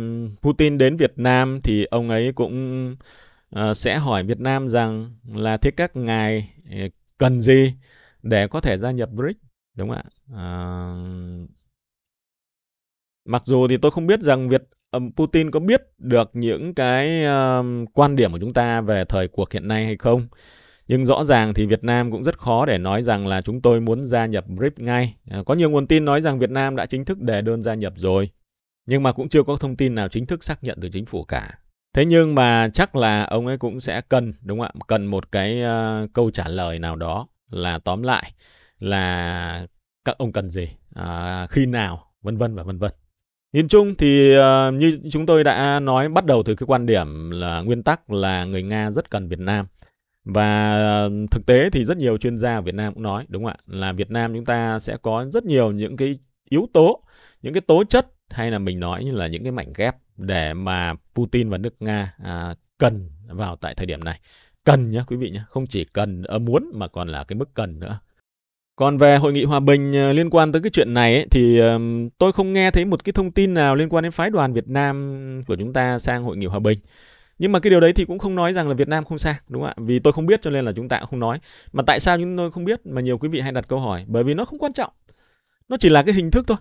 S1: Putin đến Việt Nam thì ông ấy cũng Ờ, sẽ hỏi Việt Nam rằng là thế các ngài ờ, cần gì để có thể gia nhập BRICS đúng không ạ? Uh, mặc dù thì tôi không biết rằng Việt Putin có biết được những cái um, quan điểm của chúng ta về thời cuộc hiện nay hay không. Nhưng rõ ràng thì Việt Nam cũng rất khó để nói rằng là chúng tôi muốn gia nhập BRICS ngay. À, có nhiều nguồn tin nói rằng Việt Nam đã chính thức đề đơn gia nhập rồi. Nhưng mà cũng chưa có thông tin nào chính thức xác nhận từ chính phủ cả. Thế nhưng mà chắc là ông ấy cũng sẽ cần đúng không ạ? Cần một cái uh, câu trả lời nào đó là tóm lại là các ông cần gì, uh, khi nào, vân vân và vân vân. Nhìn chung thì uh, như chúng tôi đã nói bắt đầu từ cái quan điểm là nguyên tắc là người Nga rất cần Việt Nam. Và uh, thực tế thì rất nhiều chuyên gia Việt Nam cũng nói đúng không ạ? Là Việt Nam chúng ta sẽ có rất nhiều những cái yếu tố, những cái tố chất hay là mình nói như là những cái mảnh ghép để mà Putin và nước Nga à, cần vào tại thời điểm này. Cần nhé quý vị nhé, không chỉ cần ờ, muốn mà còn là cái mức cần nữa. Còn về hội nghị hòa bình ờ, liên quan tới cái chuyện này ấy, thì tôi không nghe thấy một cái thông tin nào liên quan đến phái đoàn Việt Nam của chúng ta sang hội nghị hòa bình. Nhưng mà cái điều đấy thì cũng không nói rằng là Việt Nam không sang, đúng không ạ? Vì tôi không biết cho nên là chúng ta cũng không nói. Mà tại sao chúng tôi không biết mà nhiều quý vị hay đặt câu hỏi? Bởi vì nó không quan trọng nó chỉ là cái hình thức thôi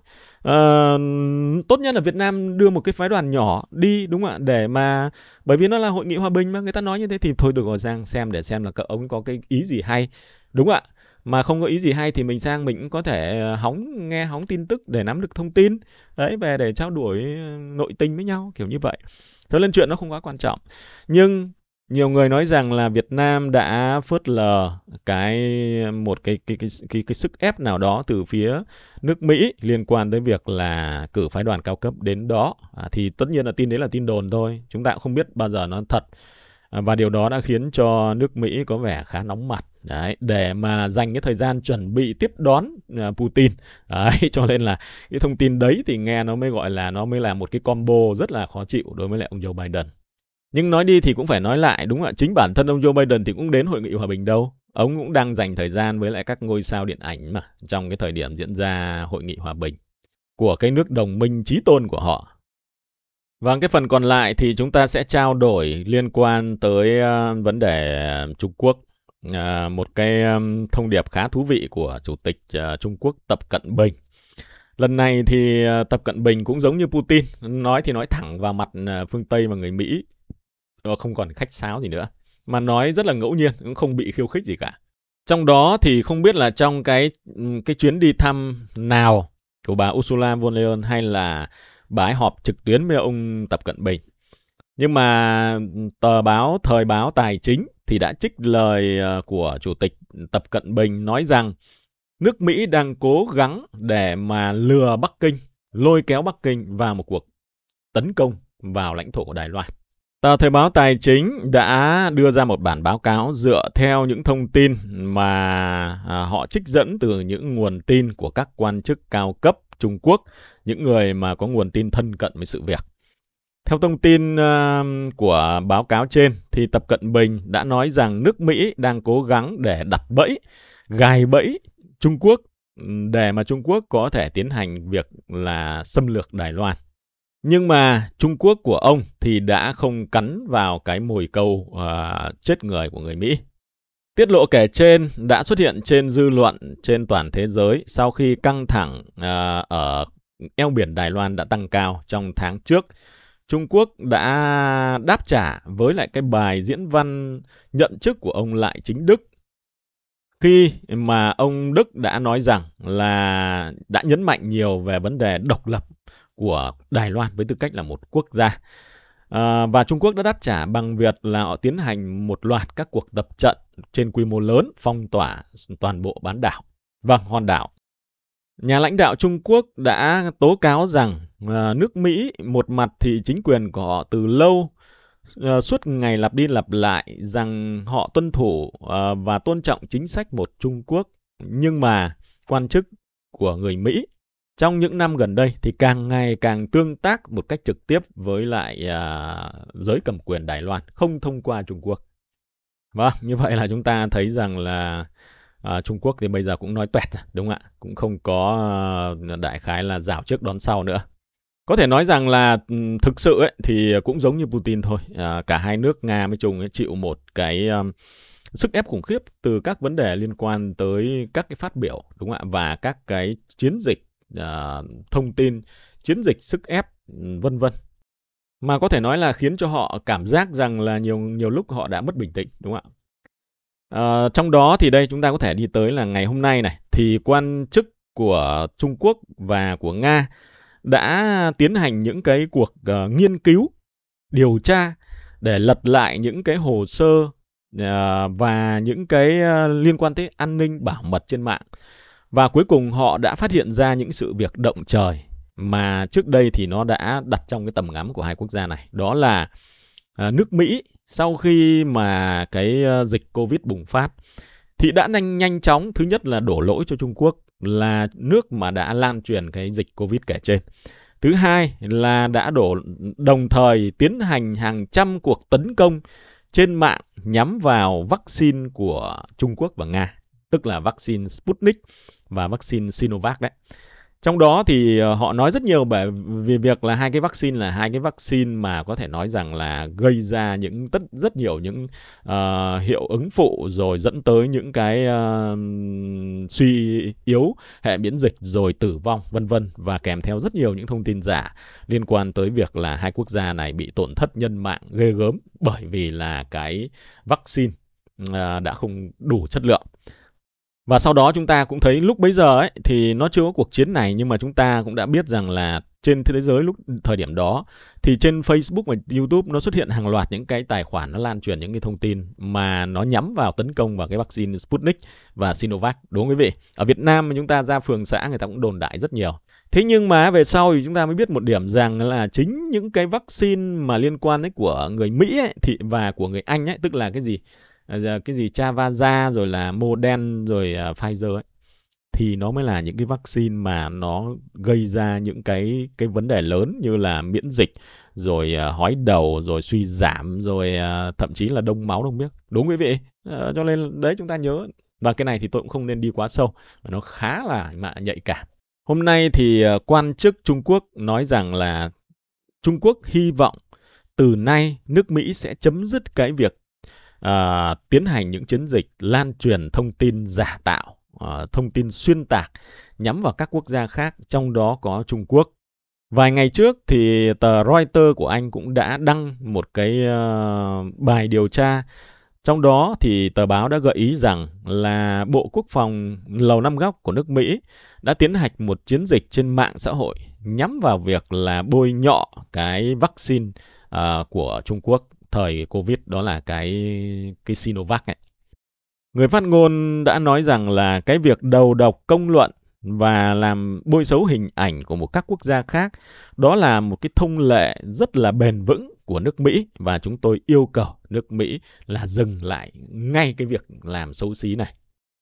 S1: uh, tốt nhất là Việt Nam đưa một cái phái đoàn nhỏ đi đúng không ạ để mà bởi vì nó là hội nghị hòa bình mà người ta nói như thế thì thôi được rồi sang xem để xem là cậu ông có cái ý gì hay đúng không ạ mà không có ý gì hay thì mình sang mình cũng có thể ờ, hóng nghe hóng tin tức để nắm được thông tin đấy về để trao đổi ờ, nội tình với nhau kiểu như vậy Thế nên chuyện nó không quá quan trọng. Nhưng nhiều người nói rằng là Việt Nam đã phớt lờ cái một cái cái cái cái, cái sức ép nào đó từ phía nước Mỹ liên quan tới việc là cử phái đoàn cao cấp đến đó à, thì tất nhiên là tin đấy là tin đồn thôi chúng ta cũng không biết bao giờ nó thật à, và điều đó đã khiến cho nước Mỹ có vẻ khá nóng mặt đấy để mà dành cái thời gian chuẩn bị tiếp đón à, Putin đấy cho nên là cái thông tin đấy thì nghe nó mới gọi là nó mới là một cái combo rất là khó chịu đối với lại ông Joe Biden nhưng nói đi thì cũng phải nói lại, đúng ạ, chính bản thân ông Joe Biden thì cũng đến hội nghị hòa bình đâu. Ông cũng đang dành thời gian với lại các ngôi sao điện ảnh mà trong cái thời điểm diễn ra hội nghị hòa bình của cái nước đồng minh chí tôn của họ. Và vâng, cái phần còn lại thì chúng ta sẽ trao đổi liên quan tới uh, vấn đề Trung Quốc. Uh, một cái um, thông điệp khá thú vị của Chủ tịch uh, Trung Quốc Tập Cận Bình. Lần này thì Tập Cận Bình cũng giống như Putin, nói thì nói thẳng vào mặt phương Tây và người Mỹ nó không còn khách sáo gì nữa mà nói rất là ngẫu nhiên cũng không bị khiêu khích gì cả trong đó thì không biết là trong cái ừ, cái chuyến đi thăm nào của bà Ursula von Leyen hay là bà họp trực tuyến với ông Tập Cận Bình nhưng mà ừ, tờ báo thời báo tài chính thì đã trích lời ờ, của chủ tịch Tập Cận Bình nói rằng nước Mỹ đang cố gắng để mà lừa Bắc Kinh, lôi kéo Bắc Kinh vào một cuộc tấn công vào lãnh thổ của Đài Loan. Tờ Thời báo Tài chính đã đưa ra một bản báo cáo dựa theo những thông tin mà à, họ trích dẫn từ những nguồn tin của các quan chức cao cấp Trung Quốc, những người mà có nguồn tin thân cận với sự việc. Theo thông tin à, của báo cáo trên thì Tập Cận Bình đã nói rằng nước Mỹ đang cố gắng để đặt bẫy, gài bẫy Trung Quốc ừ, để mà Trung Quốc có thể tiến hành việc là xâm lược Đài Loan. Nhưng mà Trung Quốc của ông thì đã không cắn vào cái mồi câu uh, chết người của người Mỹ. Tiết lộ kể trên đã xuất hiện trên dư luận trên toàn thế giới sau khi căng thẳng uh, ở eo biển Đài Loan đã tăng cao trong tháng trước. Trung Quốc đã đáp trả với lại cái bài diễn văn nhận chức của ông Lại Chính Đức khi mà ông Đức đã nói rằng là đã nhấn mạnh nhiều về vấn đề độc lập của Đài Loan với tư cách là một quốc gia. À, và Trung Quốc đã đáp trả bằng việc là họ tiến hành một loạt các cuộc tập trận trên quy mô lớn phong tỏa toàn bộ bán đảo. Vâng, hòn đảo. Nhà lãnh đạo Trung Quốc đã tố cáo rằng à, nước Mỹ một mặt thì chính quyền của họ từ lâu à, suốt ngày lặp đi lặp lại rằng họ tuân thủ à, và tôn trọng chính sách một Trung Quốc nhưng mà quan chức của người Mỹ trong những năm gần đây thì càng ngày càng tương tác một cách trực tiếp với lại à, giới cầm quyền Đài Loan, không thông qua Trung Quốc. Vâng, như vậy là chúng ta thấy rằng là à, Trung Quốc thì bây giờ cũng nói tuẹt đúng không ạ? Cũng không có à, đại khái là rào trước đón sau nữa. Có thể nói rằng là thực sự ấy, thì cũng giống như Putin thôi. À, cả hai nước Nga với Trung ấy, chịu một cái um, sức ép khủng khiếp từ các vấn đề liên quan tới các cái phát biểu đúng không ạ và các cái chiến dịch à, thông tin, chiến dịch sức ép vân vân. Mà có thể nói là khiến cho họ cảm giác rằng là nhiều nhiều lúc họ đã mất bình tĩnh đúng không ạ? À, trong đó thì đây chúng ta có thể đi tới là ngày hôm nay này thì quan chức của Trung Quốc và của Nga đã tiến hành những cái cuộc uh, nghiên cứu điều tra để lật lại những cái hồ sơ uh, và những cái uh, liên quan tới an ninh bảo mật trên mạng và cuối cùng họ đã phát hiện ra những sự việc động trời mà trước đây thì nó đã đặt trong cái tầm ngắm của hai quốc gia này. Đó là à, nước Mỹ sau khi mà cái ờ, dịch Covid bùng phát thì đã nhanh nhanh chóng thứ nhất là đổ lỗi cho Trung Quốc là nước mà đã lan truyền cái dịch Covid kể trên. Thứ hai là đã đổ đồng thời tiến hành hàng trăm cuộc tấn công trên mạng nhắm vào vaccine của Trung Quốc và Nga, tức là vaccine Sputnik và vaccine Sinovac đấy. Trong đó thì ờ, họ nói rất nhiều về việc là hai cái vaccine là hai cái vaccine mà có thể nói rằng là gây ra những tất rất nhiều những uh, hiệu ứng phụ rồi dẫn tới những cái uh, suy yếu hệ miễn dịch rồi tử vong vân vân và kèm theo rất nhiều những thông tin giả liên quan tới việc là hai quốc gia này bị tổn thất nhân mạng ghê gớm bởi vì là cái vaccine uh, đã không đủ chất lượng. Và sau đó chúng ta cũng thấy lúc bấy giờ ấy thì nó chưa có cuộc chiến này nhưng mà chúng ta cũng đã biết rằng là trên thế giới lúc thời điểm đó thì trên Facebook và YouTube nó xuất hiện hàng loạt những cái tài khoản nó lan truyền những cái thông tin mà nó nhắm vào tấn công vào cái vaccine Sputnik và Sinovac đúng không quý vị? Ở Việt Nam chúng ta ra phường xã người ta cũng đồn đại rất nhiều. Thế nhưng mà về sau thì chúng ta mới biết một điểm rằng là chính những cái vaccine mà liên quan đến của người Mỹ ấy, thì và của người Anh ấy, tức là cái gì? uh, cái gì Chavaza rồi là Modern rồi uh, Pfizer ấy thì nó mới là những cái vaccine mà nó gây ra những cái cái vấn đề lớn như là miễn dịch rồi uh, hói đầu rồi suy giảm rồi uh, thậm chí là đông máu đông biết đúng quý vị uh, cho nên đấy chúng ta nhớ và cái này thì tôi cũng không nên đi quá sâu nó khá là nhạy cảm hôm nay thì uh, quan chức Trung Quốc nói rằng là Trung Quốc hy vọng từ nay nước Mỹ sẽ chấm dứt cái việc à, tiến hành những chiến dịch lan truyền thông tin giả tạo, à, thông tin xuyên tạc nhắm vào các quốc gia khác, trong đó có Trung Quốc. Vài ngày trước thì tờ Reuters của Anh cũng đã đăng một cái uh, bài điều tra trong đó thì tờ báo đã gợi ý rằng là Bộ Quốc phòng Lầu Năm Góc của nước Mỹ đã tiến hành một chiến dịch trên mạng xã hội nhắm vào việc là bôi nhọ cái vaccine uh, của Trung Quốc thời Covid đó là cái cái Sinovac ấy. Người phát ngôn đã nói rằng là cái việc đầu độc công luận và làm bôi xấu hình ảnh của một các quốc gia khác đó là một cái thông lệ rất là bền vững của nước Mỹ và chúng tôi yêu cầu nước Mỹ là dừng lại ngay cái việc làm xấu xí này.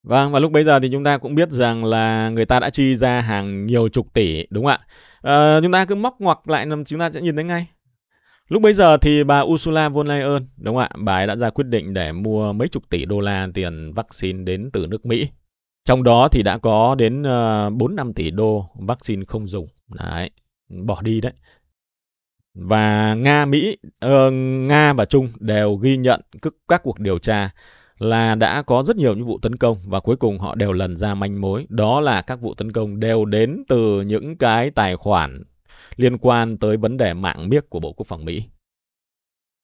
S1: Vâng, và lúc bây giờ thì chúng ta cũng biết rằng là người ta đã chi ra hàng nhiều chục tỷ, đúng không ạ? À, chúng ta cứ móc ngoặc lại, chúng ta sẽ nhìn thấy ngay. Lúc bây giờ thì bà Ursula von der Leyen, đúng không ạ? Bà ấy đã ra quyết định để mua mấy chục tỷ đô la tiền vaccine đến từ nước Mỹ. Trong đó thì đã có đến 4-5 ờ, tỷ đô vaccine không dùng. Đấy, bỏ đi đấy. Và Nga, Mỹ, uh, Nga và Trung đều ghi nhận các cuộc điều tra là đã có rất nhiều những vụ tấn công và cuối cùng họ đều lần ra manh mối. Đó là các vụ tấn công đều đến từ những cái tài khoản liên quan tới vấn đề mạng miếc của Bộ Quốc phòng Mỹ.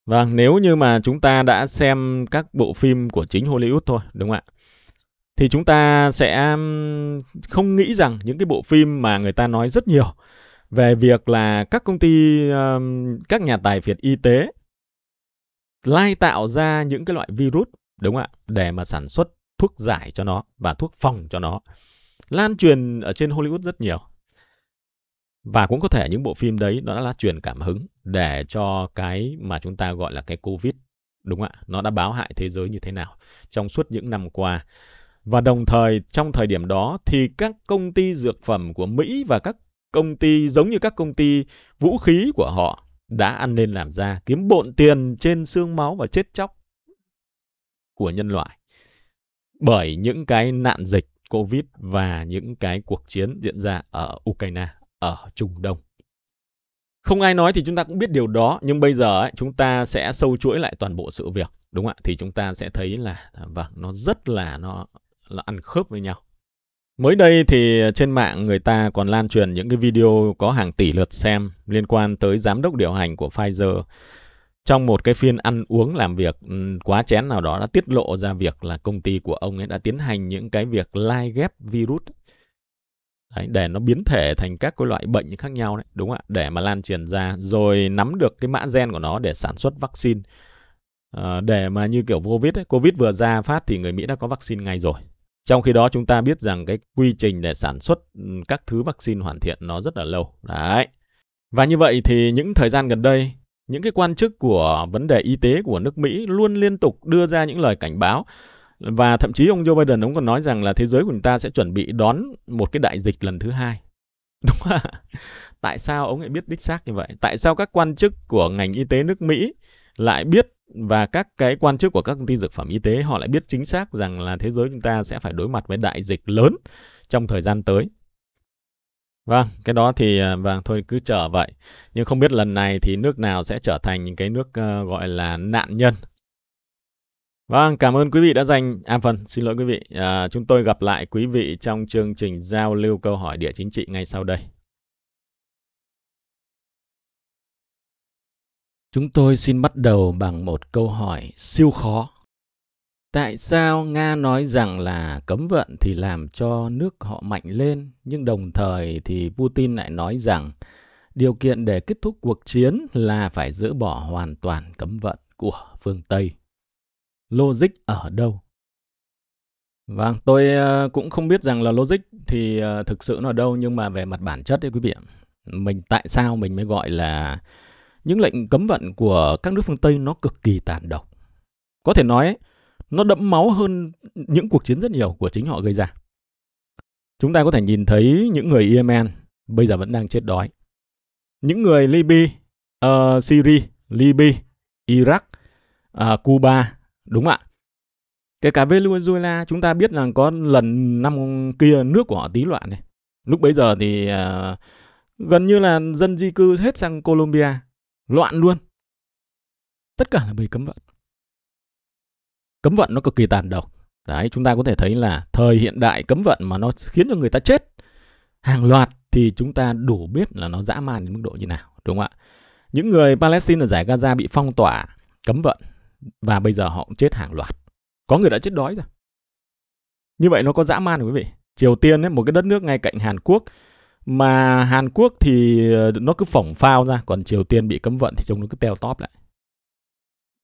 S1: Vâng, nếu như mà chúng ta đã xem các bộ phim của chính Hollywood thôi, đúng không ạ? Thì chúng ta sẽ không nghĩ rằng những cái bộ phim mà người ta nói rất nhiều về việc là các công ty, các nhà tài phiệt y tế lai tạo ra những cái loại virus, đúng không ạ? Để mà sản xuất thuốc giải cho nó và thuốc phòng cho nó. Lan truyền ở trên Hollywood rất nhiều và cũng có thể những bộ phim đấy nó đã truyền cảm hứng để cho cái mà chúng ta gọi là cái Covid, đúng không ạ? Nó đã báo hại thế giới như thế nào trong suốt những năm qua. Và đồng thời trong thời điểm đó thì các công ty dược phẩm của Mỹ và các công ty giống như các công ty vũ khí của họ đã ăn nên làm ra, kiếm bộn tiền trên xương máu và chết chóc của nhân loại bởi những cái nạn dịch Covid và những cái cuộc chiến diễn ra ở Ukraine ở Trung Đông. Không ai nói thì chúng ta cũng biết điều đó, nhưng bây giờ ấy, chúng ta sẽ sâu chuỗi lại toàn bộ sự việc, đúng không ạ? Thì chúng ta sẽ thấy là à, vâng, nó rất là nó nó ăn khớp với nhau. Mới đây thì trên mạng người ta còn lan truyền những cái video có hàng tỷ lượt xem liên quan tới giám đốc điều hành của Pfizer trong một cái phiên ăn uống làm việc ừ, quá chén nào đó đã tiết lộ ra việc là công ty của ông ấy đã tiến hành những cái việc lai ghép virus Đấy, để nó biến thể thành các cái loại bệnh khác nhau đấy, đúng không ạ? Để mà lan truyền ra rồi nắm được cái mã gen của nó để sản xuất vaccine. À, để mà như kiểu Covid ấy, Covid vừa ra phát thì người Mỹ đã có vaccine ngay rồi. Trong khi đó chúng ta biết rằng cái quy trình để sản xuất ừ, các thứ vaccine hoàn thiện nó rất là lâu. Đấy. Và như vậy thì những thời gian gần đây, những cái quan chức của vấn đề y tế của nước Mỹ luôn liên tục đưa ra những lời cảnh báo và thậm chí ông Joe Biden ông còn nói rằng là thế giới của chúng ta sẽ chuẩn bị đón một cái đại dịch lần thứ hai. Đúng không? Tại sao ông ấy biết đích xác như vậy? Tại sao các quan chức của ngành y tế nước Mỹ lại biết và các cái quan chức của các công ty dược phẩm y tế họ lại biết chính xác rằng là thế giới chúng ta sẽ phải đối mặt với đại dịch lớn trong thời gian tới. Vâng, cái đó thì à, vâng thôi cứ chờ vậy. Nhưng không biết lần này thì nước nào sẽ trở thành những cái nước uh, gọi là nạn nhân Vâng, cảm ơn quý vị đã dành... À phần, xin lỗi quý vị. À, chúng tôi gặp lại quý vị trong chương trình giao lưu câu hỏi địa chính trị ngay sau đây. Chúng tôi xin bắt đầu bằng một câu hỏi siêu khó. Tại sao Nga nói rằng là cấm vận thì làm cho nước họ mạnh lên, nhưng đồng thời thì Putin lại nói rằng điều kiện để kết thúc cuộc chiến là phải dỡ bỏ hoàn toàn cấm vận của phương Tây? logic ở đâu? Vâng, tôi ờ, cũng không biết rằng là logic thì ờ, thực sự nó ở đâu nhưng mà về mặt bản chất đấy quý vị Mình tại sao mình mới gọi là những lệnh cấm vận của các nước phương Tây nó cực kỳ tàn độc. Có thể nói nó đẫm máu hơn những cuộc chiến rất nhiều của chính họ gây ra. Chúng ta có thể nhìn thấy những người Yemen bây giờ vẫn đang chết đói. Những người Libya, uh, ờ, Syria, Libya, Iraq, uh, Cuba, Đúng ạ. Kể cả Venezuela chúng ta biết là có lần năm kia nước của họ tí loạn này. Lúc bấy giờ thì uh, gần như là dân di cư hết sang Colombia, loạn luôn. Tất cả là bởi cấm vận. Cấm vận nó cực kỳ tàn độc. Đấy, chúng ta có thể thấy là thời hiện đại cấm vận mà nó khiến cho người ta chết hàng loạt thì chúng ta đủ biết là nó dã man đến mức độ như nào, đúng không ạ? Những người Palestine ở giải Gaza bị phong tỏa, cấm vận và bây giờ họ cũng chết hàng loạt. Có người đã chết đói rồi. Như vậy nó có dã man quý vị. Triều Tiên ấy, một cái đất nước ngay cạnh Hàn Quốc mà Hàn Quốc thì ờ, nó cứ phỏng phao ra, còn Triều Tiên bị cấm vận thì trông nó cứ teo tóp lại.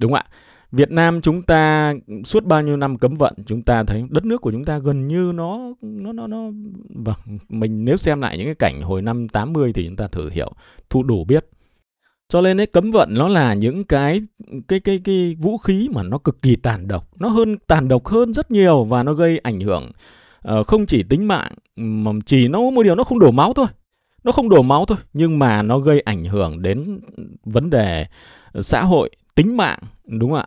S1: Đúng ạ? Việt Nam chúng ta suốt bao nhiêu năm cấm vận, chúng ta thấy đất nước của chúng ta gần như nó nó nó nó vâng, mình nếu xem lại những cái cảnh hồi năm 80 thì chúng ta thử hiểu, thu đủ biết cho nên ấy, cấm vận nó là những cái cái cái cái vũ khí mà nó cực kỳ tàn độc nó hơn tàn độc hơn rất nhiều và nó gây ảnh hưởng uh, không chỉ tính mạng mà chỉ nó một điều nó không đổ máu thôi nó không đổ máu thôi nhưng mà nó gây ảnh hưởng đến vấn đề xã hội tính mạng đúng không ạ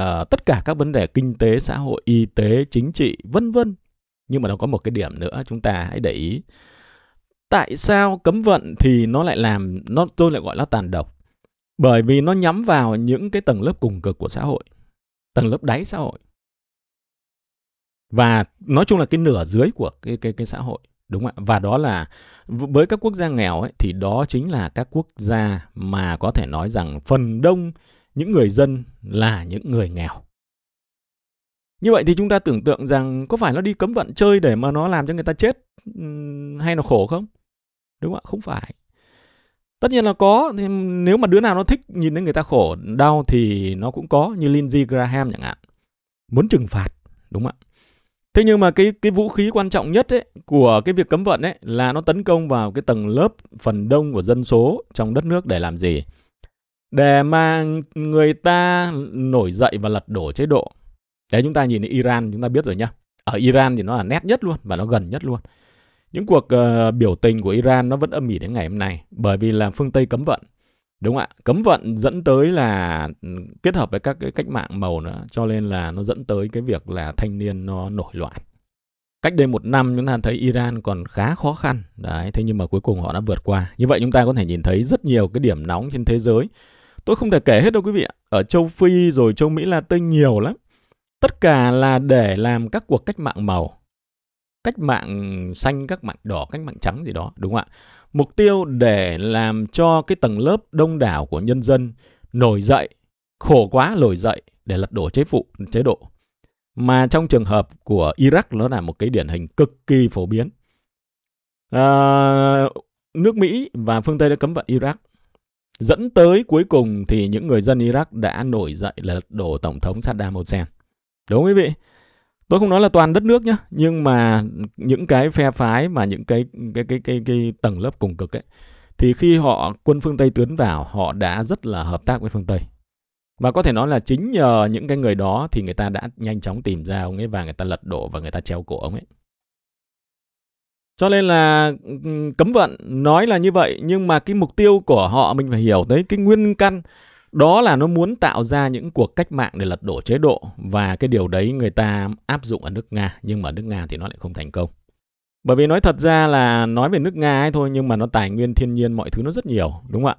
S1: à, tất cả các vấn đề kinh tế xã hội y tế chính trị vân vân nhưng mà nó có một cái điểm nữa chúng ta hãy để ý tại sao cấm vận thì nó lại làm nó tôi lại gọi là tàn độc bởi vì nó nhắm vào những cái tầng lớp cùng cực của xã hội tầng lớp đáy xã hội và nói chung là cái nửa dưới của cái cái cái xã hội đúng không ạ và đó là với các quốc gia nghèo ấy thì đó chính là các quốc gia mà có thể nói rằng phần đông những người dân là những người nghèo như vậy thì chúng ta tưởng tượng rằng có phải nó đi cấm vận chơi để mà nó làm cho người ta chết hay là khổ không đúng không ạ không phải tất nhiên là có nếu mà đứa nào nó thích nhìn thấy người ta khổ đau thì nó cũng có như Lindsey Graham chẳng hạn muốn trừng phạt đúng không ạ thế nhưng mà cái cái vũ khí quan trọng nhất ấy, của cái việc cấm vận ấy là nó tấn công vào cái tầng lớp phần đông của dân số trong đất nước để làm gì để mà người ta nổi dậy và lật đổ chế độ đấy chúng ta nhìn thấy Iran chúng ta biết rồi nhá ở Iran thì nó là nét nhất luôn và nó gần nhất luôn những cuộc uh, biểu tình của Iran nó vẫn âm ỉ đến ngày hôm nay bởi vì là phương Tây cấm vận đúng không ạ cấm vận dẫn tới là ừ, kết hợp với các cái cách mạng màu nữa cho nên là nó dẫn tới cái việc là thanh niên nó nổi loạn cách đây một năm chúng ta thấy Iran còn khá khó khăn đấy thế nhưng mà cuối cùng họ đã vượt qua như vậy chúng ta có thể nhìn thấy rất nhiều cái điểm nóng trên thế giới tôi không thể kể hết đâu quý vị ở châu Phi rồi châu Mỹ Latin nhiều lắm tất cả là để làm các cuộc cách mạng màu cách mạng xanh, cách mạng đỏ, cách mạng trắng gì đó, đúng không ạ? Mục tiêu để làm cho cái tầng lớp đông đảo của nhân dân nổi dậy, khổ quá nổi dậy để lật đổ chế phụ chế độ. Mà trong trường hợp của Iraq nó là một cái điển hình cực kỳ phổ biến. À, nước Mỹ và phương Tây đã cấm vận Iraq. Dẫn tới cuối cùng thì những người dân Iraq đã nổi dậy lật đổ Tổng thống Saddam Hussein. Đúng quý vị? tôi không nói là toàn đất nước nhé nhưng mà những cái phe phái mà những cái cái cái cái, cái tầng lớp cùng cực ấy thì khi họ quân phương Tây tiến vào họ đã rất là hợp tác với phương Tây và có thể nói là chính nhờ những cái người đó thì người ta đã nhanh chóng tìm ra ông ấy và người ta lật đổ và người ta treo cổ ông ấy cho nên là ừ, cấm vận nói là như vậy nhưng mà cái mục tiêu của họ mình phải hiểu đấy cái nguyên căn đó là nó muốn tạo ra những cuộc cách mạng để lật đổ chế độ và cái điều đấy người ta áp dụng ở nước Nga nhưng mà ở nước Nga thì nó lại không thành công. Bởi vì nói thật ra là nói về nước Nga ấy thôi nhưng mà nó tài nguyên thiên nhiên mọi thứ nó rất nhiều, đúng không ạ?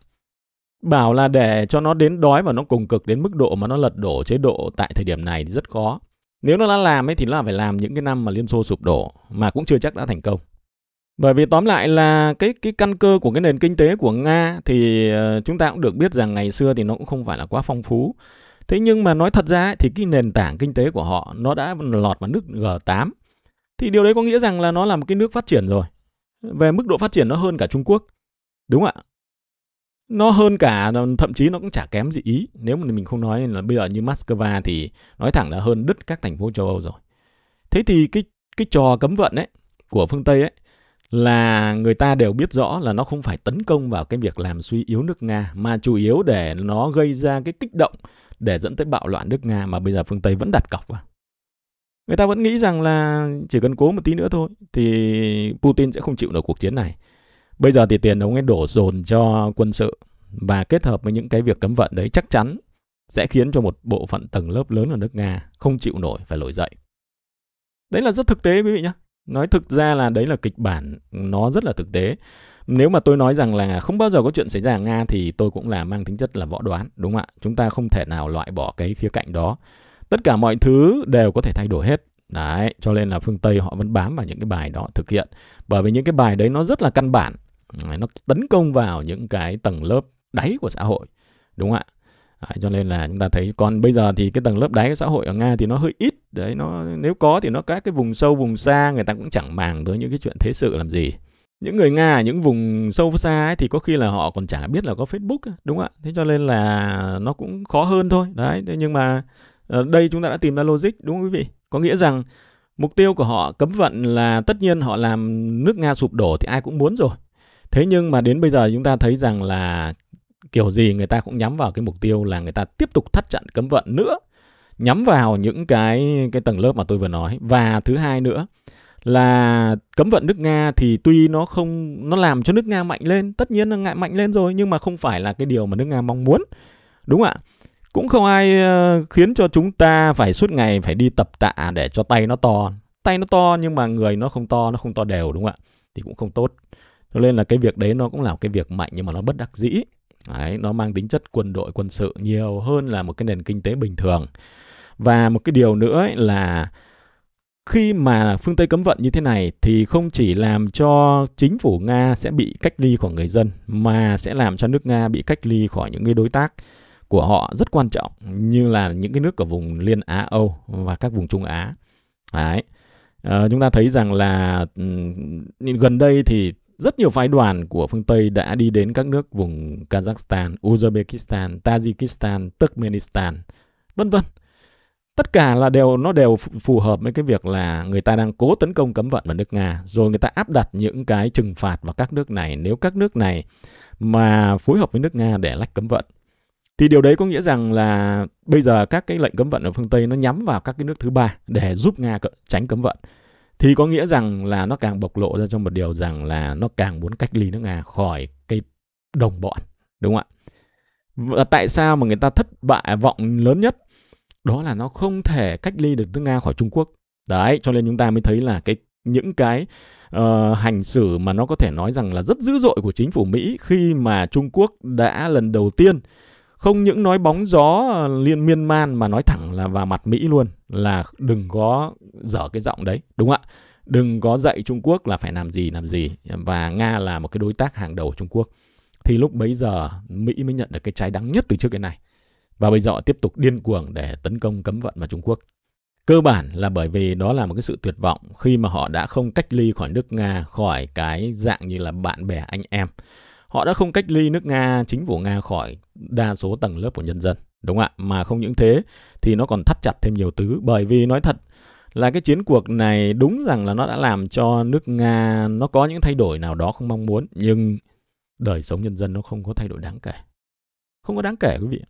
S1: Bảo là để cho nó đến đói và nó cùng cực đến mức độ mà nó lật đổ chế độ tại thời điểm này thì rất khó. Nếu nó đã làm ấy thì nó là phải làm những cái năm mà Liên Xô sụp đổ mà cũng chưa chắc đã thành công. Bởi vì tóm lại là cái cái căn cơ của cái nền kinh tế của Nga thì ờ, chúng ta cũng được biết rằng ngày xưa thì nó cũng không phải là quá phong phú. Thế nhưng mà nói thật ra thì cái nền tảng kinh tế của họ nó đã lọt vào nước G8. Thì điều đấy có nghĩa rằng là nó là một cái nước phát triển rồi. Về mức độ phát triển nó hơn cả Trung Quốc. Đúng không ạ. Nó hơn cả thậm chí nó cũng chả kém gì Ý. Nếu mà mình không nói là bây giờ như Moscow thì nói thẳng là hơn đứt các thành phố châu Âu rồi. Thế thì cái cái trò cấm vận ấy của phương Tây ấy là người ta đều biết rõ là nó không phải tấn công vào cái việc làm suy yếu nước Nga mà chủ yếu để nó gây ra cái kích động để dẫn tới bạo loạn nước Nga mà bây giờ phương Tây vẫn đặt cọc vào. Người ta vẫn nghĩ rằng là chỉ cần cố một tí nữa thôi thì Putin sẽ không chịu nổi cuộc chiến này. Bây giờ thì tiền ông ấy đổ dồn cho quân sự và kết hợp với những cái việc cấm vận đấy chắc chắn sẽ khiến cho một bộ phận tầng lớp lớn ở nước Nga không chịu nổi phải nổi dậy. Đấy là rất thực tế quý vị nhé nói thực ra là đấy là kịch bản nó rất là thực tế nếu mà tôi nói rằng là không bao giờ có chuyện xảy ra ở nga thì tôi cũng là mang tính chất là võ đoán đúng không ạ chúng ta không thể nào loại bỏ cái khía cạnh đó tất cả mọi thứ đều có thể thay đổi hết đấy cho nên là phương tây họ vẫn bám vào những cái bài đó thực hiện bởi vì những cái bài đấy nó rất là căn bản nó tấn công vào những cái tầng lớp đáy của xã hội đúng không ạ Đấy, cho nên là chúng ta thấy còn bây giờ thì cái tầng lớp đáy xã hội ở Nga thì nó hơi ít đấy nó nếu có thì nó các cái vùng sâu vùng xa người ta cũng chẳng màng tới những cái chuyện thế sự làm gì những người Nga ở những vùng sâu xa ấy, thì có khi là họ còn chả biết là có Facebook đúng không ạ thế cho nên là nó cũng khó hơn thôi đấy thế nhưng mà ờ, đây chúng ta đã tìm ra logic đúng không quý vị có nghĩa rằng mục tiêu của họ cấm vận là tất nhiên họ làm nước Nga sụp đổ thì ai cũng muốn rồi thế nhưng mà đến bây giờ chúng ta thấy rằng là kiểu gì người ta cũng nhắm vào cái mục tiêu là người ta tiếp tục thắt chặn cấm vận nữa nhắm vào những cái cái tầng lớp mà tôi vừa nói và thứ hai nữa là cấm vận nước Nga thì tuy nó không nó làm cho nước Nga mạnh lên, tất nhiên là ngại mạnh lên rồi nhưng mà không phải là cái điều mà nước Nga mong muốn. Đúng ạ. Cũng không ai ờ, khiến cho chúng ta phải suốt ngày phải đi tập tạ để cho tay nó to. Tay nó to nhưng mà người nó không to, nó không to đều đúng không ạ? Thì cũng không tốt. Cho nên là cái việc đấy nó cũng là một cái việc mạnh nhưng mà nó bất đắc dĩ. Đấy, nó mang tính chất quân đội quân sự nhiều hơn là một cái nền kinh tế bình thường. Và một cái điều nữa ấy là khi mà phương Tây cấm vận như thế này thì không chỉ làm cho chính phủ Nga sẽ bị cách ly khỏi người dân mà sẽ làm cho nước Nga bị cách ly khỏi những cái đối tác của họ rất quan trọng như là những cái nước ở vùng Liên Á Âu và các vùng Trung Á. Đấy. À, chúng ta thấy rằng là gần đây thì rất nhiều phái đoàn của phương Tây đã đi đến các nước vùng Kazakhstan, Uzbekistan, Tajikistan, Turkmenistan, vân vân. Tất cả là đều nó đều phù hợp với cái việc là người ta đang cố tấn công cấm vận vào nước Nga, rồi người ta áp đặt những cái trừng phạt vào các nước này nếu các nước này mà phối hợp với nước Nga để lách cấm vận. Thì điều đấy có nghĩa rằng là bây giờ các cái lệnh cấm vận ở phương Tây nó nhắm vào các cái nước thứ ba để giúp Nga tránh cấm vận thì có nghĩa rằng là nó càng bộc lộ ra cho một điều rằng là nó càng muốn cách ly nước Nga khỏi cái đồng bọn, đúng không ạ? Và tại sao mà người ta thất bại vọng lớn nhất? Đó là nó không thể cách ly được nước Nga khỏi Trung Quốc. Đấy, cho nên chúng ta mới thấy là cái những cái uh, hành xử mà nó có thể nói rằng là rất dữ dội của chính phủ Mỹ khi mà Trung Quốc đã lần đầu tiên không những nói bóng gió à, liên miên man mà nói thẳng là vào mặt Mỹ luôn là đừng có dở cái giọng đấy đúng không ạ đừng có dạy Trung Quốc là phải làm gì làm gì và Nga là một cái đối tác hàng đầu của Trung Quốc thì lúc bấy giờ Mỹ mới nhận được cái trái đắng nhất từ trước cái này và bây giờ họ tiếp tục điên cuồng để tấn công cấm vận vào Trung Quốc cơ bản là bởi vì đó là một cái sự tuyệt vọng khi mà họ đã không cách ly khỏi nước Nga khỏi cái dạng như là bạn bè anh em Họ đã không cách ly nước Nga, chính phủ Nga khỏi đa số tầng lớp của nhân dân. Đúng không ạ? Mà không những thế thì nó còn thắt chặt thêm nhiều thứ bởi vì nói thật là cái chiến cuộc này đúng rằng là nó đã làm cho nước Nga nó có những thay đổi nào đó không mong muốn nhưng đời sống nhân dân nó không có thay đổi đáng kể. Không có đáng kể quý vị.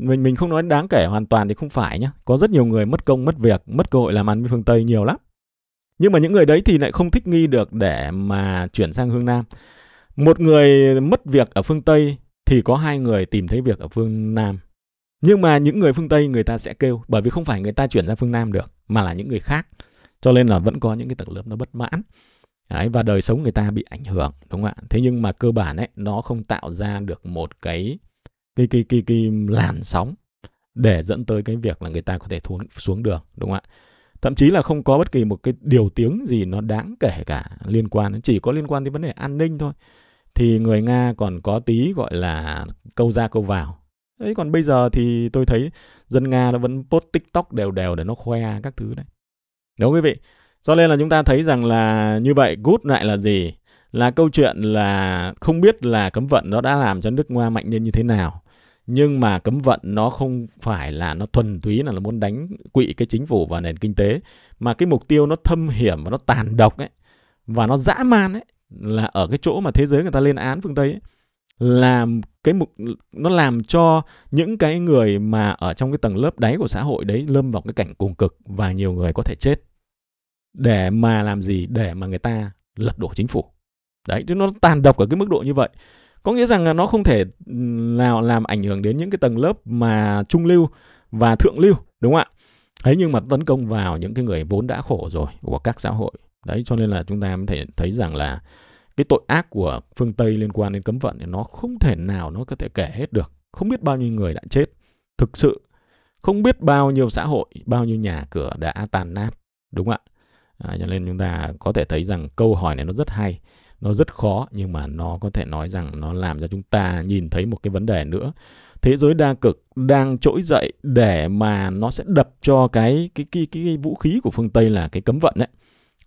S1: Mình mình không nói đáng kể hoàn toàn thì không phải nhá. Có rất nhiều người mất công, mất việc, mất cơ hội làm ăn với phương Tây nhiều lắm. Nhưng mà những người đấy thì lại không thích nghi được để mà chuyển sang hướng Nam. Một người mất việc ở phương Tây thì có hai người tìm thấy việc ở phương Nam. Nhưng mà những người phương Tây người ta sẽ kêu bởi vì không phải người ta chuyển ra phương Nam được mà là những người khác. Cho nên là vẫn có những cái tầng lớp nó bất mãn. Đấy, và đời sống người ta bị ảnh hưởng đúng không ạ? Thế nhưng mà cơ bản ấy nó không tạo ra được một cái cái cái cái, cái làn sóng để dẫn tới cái việc là người ta có thể xuống xuống đường đúng không ạ? Thậm chí là không có bất kỳ một cái điều tiếng gì nó đáng kể cả liên quan chỉ có liên quan đến vấn đề an ninh thôi thì người Nga còn có tí gọi là câu ra câu vào. Ấy còn bây giờ thì tôi thấy dân Nga nó vẫn post TikTok đều đều để nó khoe các thứ đấy. Đúng quý vị. Cho nên là chúng ta thấy rằng là như vậy good lại là gì? Là câu chuyện là không biết là cấm vận nó đã làm cho nước Nga mạnh lên như thế nào. Nhưng mà cấm vận nó không phải là nó thuần túy là nó muốn đánh quỵ cái chính phủ và nền kinh tế. Mà cái mục tiêu nó thâm hiểm và nó tàn độc ấy. Và nó dã man ấy là ở cái chỗ mà thế giới người ta lên án phương tây ấy, làm cái mục nó làm cho những cái người mà ở trong cái tầng lớp đáy của xã hội đấy lâm vào cái cảnh cùng cực và nhiều người có thể chết để mà làm gì để mà người ta lật đổ chính phủ đấy chứ nó tàn độc ở cái mức độ như vậy có nghĩa rằng là nó không thể nào làm ảnh hưởng đến những cái tầng lớp mà trung lưu và thượng lưu đúng không ạ ấy nhưng mà tấn công vào những cái người vốn đã khổ rồi của các xã hội đấy cho nên là chúng ta có thể thấy rằng là cái tội ác của phương Tây liên quan đến cấm vận thì nó không thể nào nó có thể kể hết được không biết bao nhiêu người đã chết thực sự không biết bao nhiêu xã hội bao nhiêu nhà cửa đã tàn nát đúng không ạ à, cho nên chúng ta có thể thấy rằng câu hỏi này nó rất hay nó rất khó nhưng mà nó có thể nói rằng nó làm cho chúng ta nhìn thấy một cái vấn đề nữa thế giới đa cực đang trỗi dậy để mà nó sẽ đập cho cái cái cái cái, cái vũ khí của phương tây là cái cấm vận đấy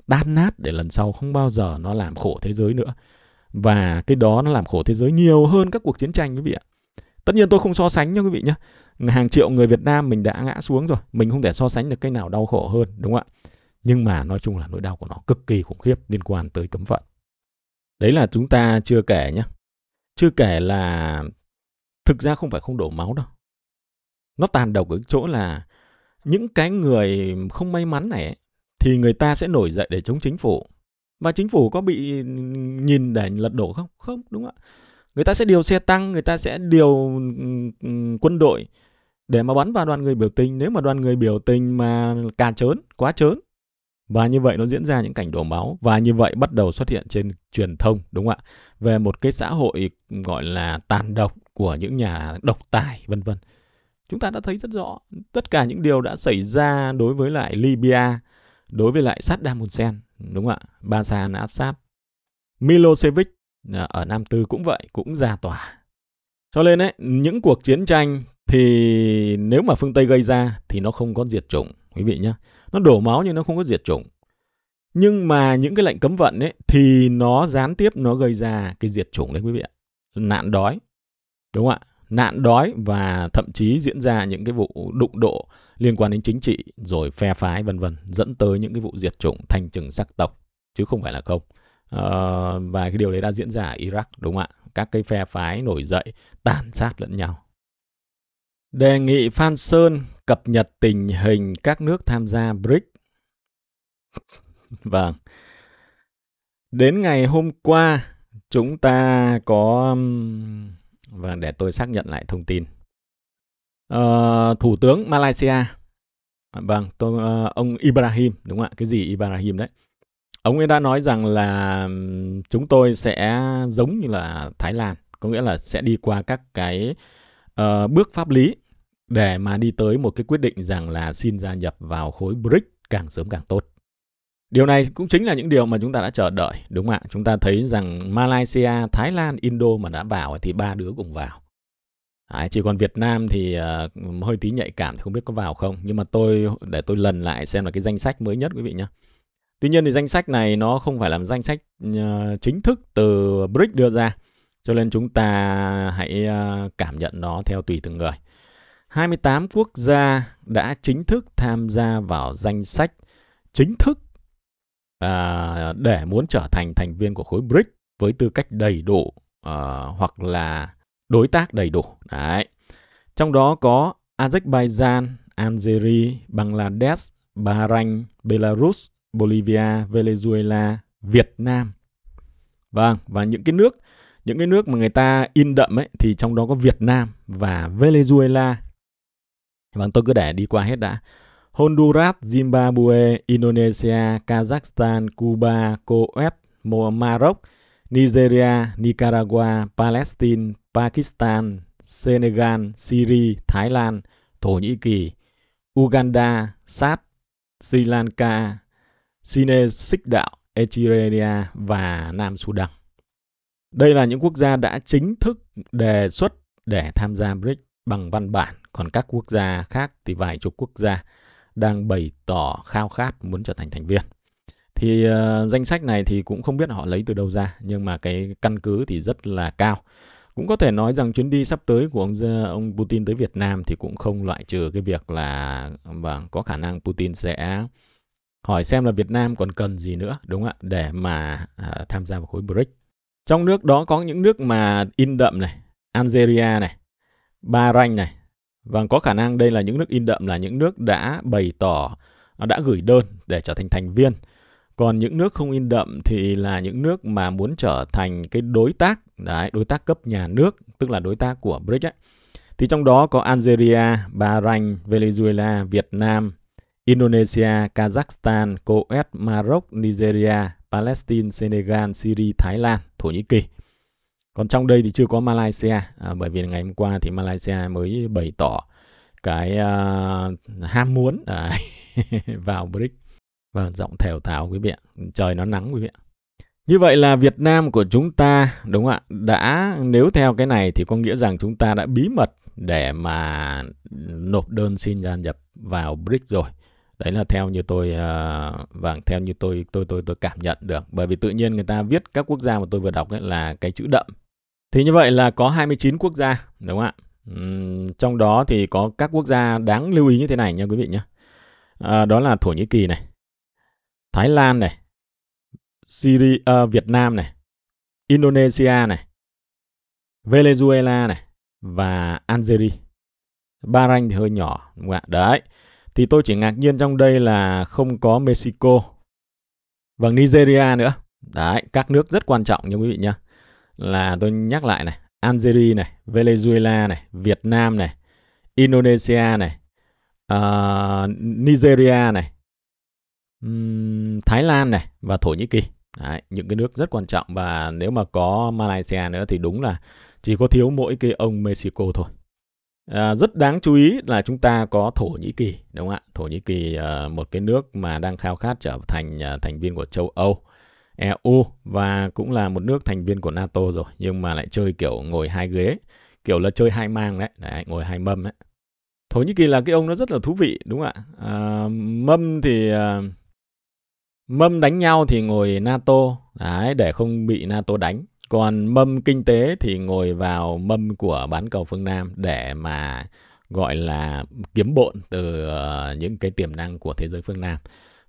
S1: đát nát để lần sau không bao giờ nó làm khổ thế giới nữa. Và cái đó nó làm khổ thế giới nhiều hơn các cuộc chiến tranh quý vị ạ. Tất nhiên tôi không so sánh nha quý vị nhé. Hàng triệu người Việt Nam mình đã ngã xuống rồi. Mình không thể so sánh được cái nào đau khổ hơn đúng không ạ. Nhưng mà nói chung là nỗi đau của nó cực kỳ khủng khiếp liên quan tới cấm vận. Đấy là chúng ta chưa kể nhé. Chưa kể là thực ra không phải không đổ máu đâu. Nó tàn độc ở chỗ là những cái người không may mắn này thì người ta sẽ nổi dậy để chống chính phủ. Và chính phủ có bị nhìn để lật đổ không? Không, đúng không ạ? Người ta sẽ điều xe tăng, người ta sẽ điều ừ, ừ, quân đội để mà bắn vào đoàn người biểu tình nếu mà đoàn người biểu tình mà cà chớn, quá chớn. Và như vậy nó diễn ra những cảnh đổ máu và như vậy bắt đầu xuất hiện trên truyền thông đúng không ạ? Về một cái xã hội gọi là tàn độc của những nhà độc tài vân vân. Chúng ta đã thấy rất rõ tất cả những điều đã xảy ra đối với lại Libya đối với lại Saddam Hussein đúng không ạ Basa áp sát Milosevic à, ở Nam Tư cũng vậy cũng ra tòa cho nên ấy, những cuộc chiến tranh thì nếu mà phương Tây gây ra thì nó không có diệt chủng quý vị nhé nó đổ máu nhưng nó không có diệt chủng nhưng mà những cái lệnh cấm vận ấy thì nó gián tiếp nó gây ra cái diệt chủng đấy quý vị ạ nạn đói đúng không ạ nạn đói và thậm chí diễn ra những cái vụ đụng độ liên quan đến chính trị rồi phe phái vân vân dẫn tới những cái vụ diệt chủng thành chừng sắc tộc chứ không phải là không ờ, và cái điều đấy đã diễn ra ở Iraq đúng không ạ các cái phe phái nổi dậy tàn sát lẫn nhau đề nghị Phan Sơn cập nhật tình hình các nước tham gia BRICS vâng đến ngày hôm qua chúng ta có và vâng, để tôi xác nhận lại thông tin à, thủ tướng Malaysia à, vâng tôi à, ông Ibrahim đúng không ạ cái gì Ibrahim đấy ông ấy đã nói rằng là chúng tôi sẽ giống như là Thái Lan có nghĩa là sẽ đi qua các cái uh, bước pháp lý để mà đi tới một cái quyết định rằng là xin gia nhập vào khối BRICS càng sớm càng tốt Điều này cũng chính là những điều mà chúng ta đã chờ đợi, đúng không ạ? Chúng ta thấy rằng Malaysia, Thái Lan, Indo mà đã vào thì ba đứa cùng vào. À, chỉ còn Việt Nam thì uh, hơi tí nhạy cảm thì không biết có vào không. Nhưng mà tôi để tôi lần lại xem là cái danh sách mới nhất quý vị nhé. Tuy nhiên thì danh sách này nó không phải là danh sách uh, chính thức từ BRICS đưa ra. Cho nên chúng ta hãy uh, cảm nhận nó theo tùy từng người. 28 quốc gia đã chính thức tham gia vào danh sách chính thức à, để muốn trở thành thành viên của khối BRICS với tư cách đầy đủ à, hoặc là đối tác đầy đủ. Đấy. Trong đó có Azerbaijan, Algeria, Bangladesh, Bahrain, Belarus, Bolivia, Venezuela, Việt Nam. Vâng, và những cái nước những cái nước mà người ta in đậm ấy thì trong đó có Việt Nam và Venezuela. Vâng, tôi cứ để đi qua hết đã. Honduras, Zimbabwe, Indonesia, Kazakhstan, Cuba, Coet, Maroc, Nigeria, Nicaragua, Palestine, Pakistan, Senegal, Syria, Thái Lan, Thổ Nhĩ Kỳ, Uganda, Sát, Sri Lanka, Sine Xích Đạo, Eritrea và Nam Sudan. Đây là những quốc gia đã chính thức đề xuất để tham gia BRICS bằng văn bản, còn các quốc gia khác thì vài chục quốc gia đang bày tỏ khao khát muốn trở thành thành viên thì uh, danh sách này thì cũng không biết họ lấy từ đâu ra nhưng mà cái căn cứ thì rất là cao cũng có thể nói rằng chuyến đi sắp tới của ông ông Putin tới Việt Nam thì cũng không loại trừ cái việc là vâng có khả năng Putin sẽ hỏi xem là Việt Nam còn cần gì nữa đúng không ạ để mà uh, tham gia vào khối BRICS trong nước đó có những nước mà in đậm này Algeria này Bahrain này và vâng, có khả năng đây là những nước in đậm là những nước đã bày tỏ, à, đã gửi đơn để trở thành thành viên. Còn những nước không in đậm thì là những nước mà muốn trở thành cái đối tác, đấy, đối tác cấp nhà nước, tức là đối tác của BRICS ấy. Thì trong đó có Algeria, Bahrain, Venezuela, Việt Nam, Indonesia, Kazakhstan, Coes, Maroc, Nigeria, Palestine, Senegal, Syria, Thái Lan, Thổ Nhĩ Kỳ. Còn trong đây thì chưa có Malaysia à, bởi vì ngày hôm qua thì Malaysia mới bày tỏ cái uh, ham muốn à, vào BRICS. Vâng, giọng thều thào quý vị ạ. Trời nó nắng quý vị ạ. Như vậy là Việt Nam của chúng ta đúng không ạ? Đã nếu theo cái này thì có nghĩa rằng chúng ta đã bí mật để mà nộp đơn xin gia nhập vào BRICS rồi. Đấy là theo như tôi uh, vâng theo như tôi tôi tôi tôi cảm nhận được bởi vì tự nhiên người ta viết các quốc gia mà tôi vừa đọc ấy là cái chữ đậm thì như vậy là có 29 quốc gia, đúng không ạ? Uhm, trong đó thì có các quốc gia đáng lưu ý như thế này nha quý vị nhé. À, đó là Thổ Nhĩ Kỳ này, Thái Lan này, Syria, à, ờ, Việt Nam này, Indonesia này, Venezuela này và Algeria. Bahrain thì hơi nhỏ, đúng không ạ? Đấy. Thì tôi chỉ ngạc nhiên trong đây là không có Mexico và Nigeria nữa. Đấy, các nước rất quan trọng nha quý vị nhé là tôi nhắc lại này, Algeria này, Venezuela này, Việt Nam này, Indonesia này, uh, Nigeria này, um, Thái Lan này và Thổ Nhĩ Kỳ. Đấy, những cái nước rất quan trọng và nếu mà có Malaysia nữa thì đúng là chỉ có thiếu mỗi cái ông Mexico thôi. À, rất đáng chú ý là chúng ta có Thổ Nhĩ Kỳ, đúng không ạ? Thổ Nhĩ Kỳ ờ, một cái nước mà đang khao khát trở thành thành viên của châu Âu EU và cũng là một nước thành viên của NATO rồi nhưng mà lại chơi kiểu ngồi hai ghế, kiểu là chơi hai mang đấy, đấy ngồi hai mâm đấy. Thổ Nhĩ Kỳ là cái ông nó rất là thú vị đúng không ạ? À, mâm thì à, mâm đánh nhau thì ngồi NATO đấy để không bị NATO đánh. Còn mâm kinh tế thì ngồi vào mâm của bán cầu phương Nam để mà gọi là kiếm bộn từ ờ, những cái tiềm năng của thế giới phương Nam.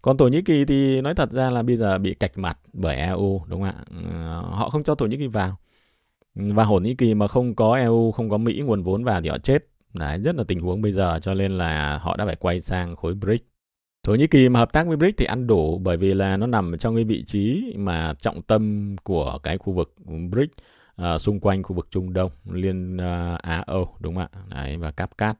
S1: Còn Thổ Nhĩ Kỳ thì nói thật ra là bây giờ bị cạch mặt bởi EU đúng không ạ? Ờ, họ không cho Thổ Nhĩ Kỳ vào. Ừ, và Thổ Nhĩ Kỳ mà không có EU, không có Mỹ nguồn vốn vào thì họ chết. Đấy, rất là tình huống bây giờ cho nên là họ đã phải quay sang khối BRICS. Thổ Nhĩ Kỳ mà hợp tác với BRICS thì ăn đủ bởi vì là nó nằm trong cái vị trí mà trọng tâm của cái khu vực BRICS uh, xung quanh khu vực Trung Đông, Liên uh, Á Âu đúng không ạ? Đấy và Cáp Cát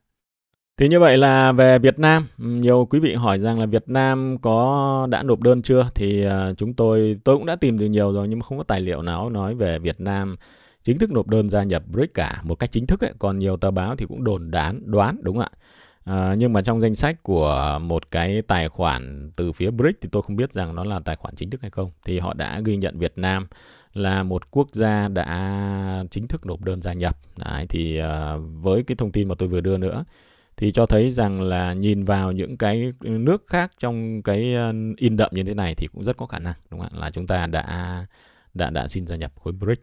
S1: thì như vậy là về Việt Nam, nhiều quý vị hỏi rằng là Việt Nam có đã nộp đơn chưa? Thì ờ, chúng tôi tôi cũng đã tìm được nhiều rồi nhưng mà không có tài liệu nào nói về Việt Nam chính thức nộp đơn gia nhập BRICS cả một cách chính thức ấy, còn nhiều tờ báo thì cũng đồn đoán đoán đúng không ạ? À, nhưng mà trong danh sách của một cái tài khoản từ phía BRICS thì tôi không biết rằng nó là tài khoản chính thức hay không. Thì họ đã ghi nhận Việt Nam là một quốc gia đã chính thức nộp đơn gia nhập. Đấy, thì uh, với cái thông tin mà tôi vừa đưa nữa thì cho thấy rằng là nhìn vào những cái nước khác trong cái ờ, in đậm như thế này thì cũng rất có khả năng đúng không ạ là chúng ta đã đã đã xin gia nhập khối BRICS.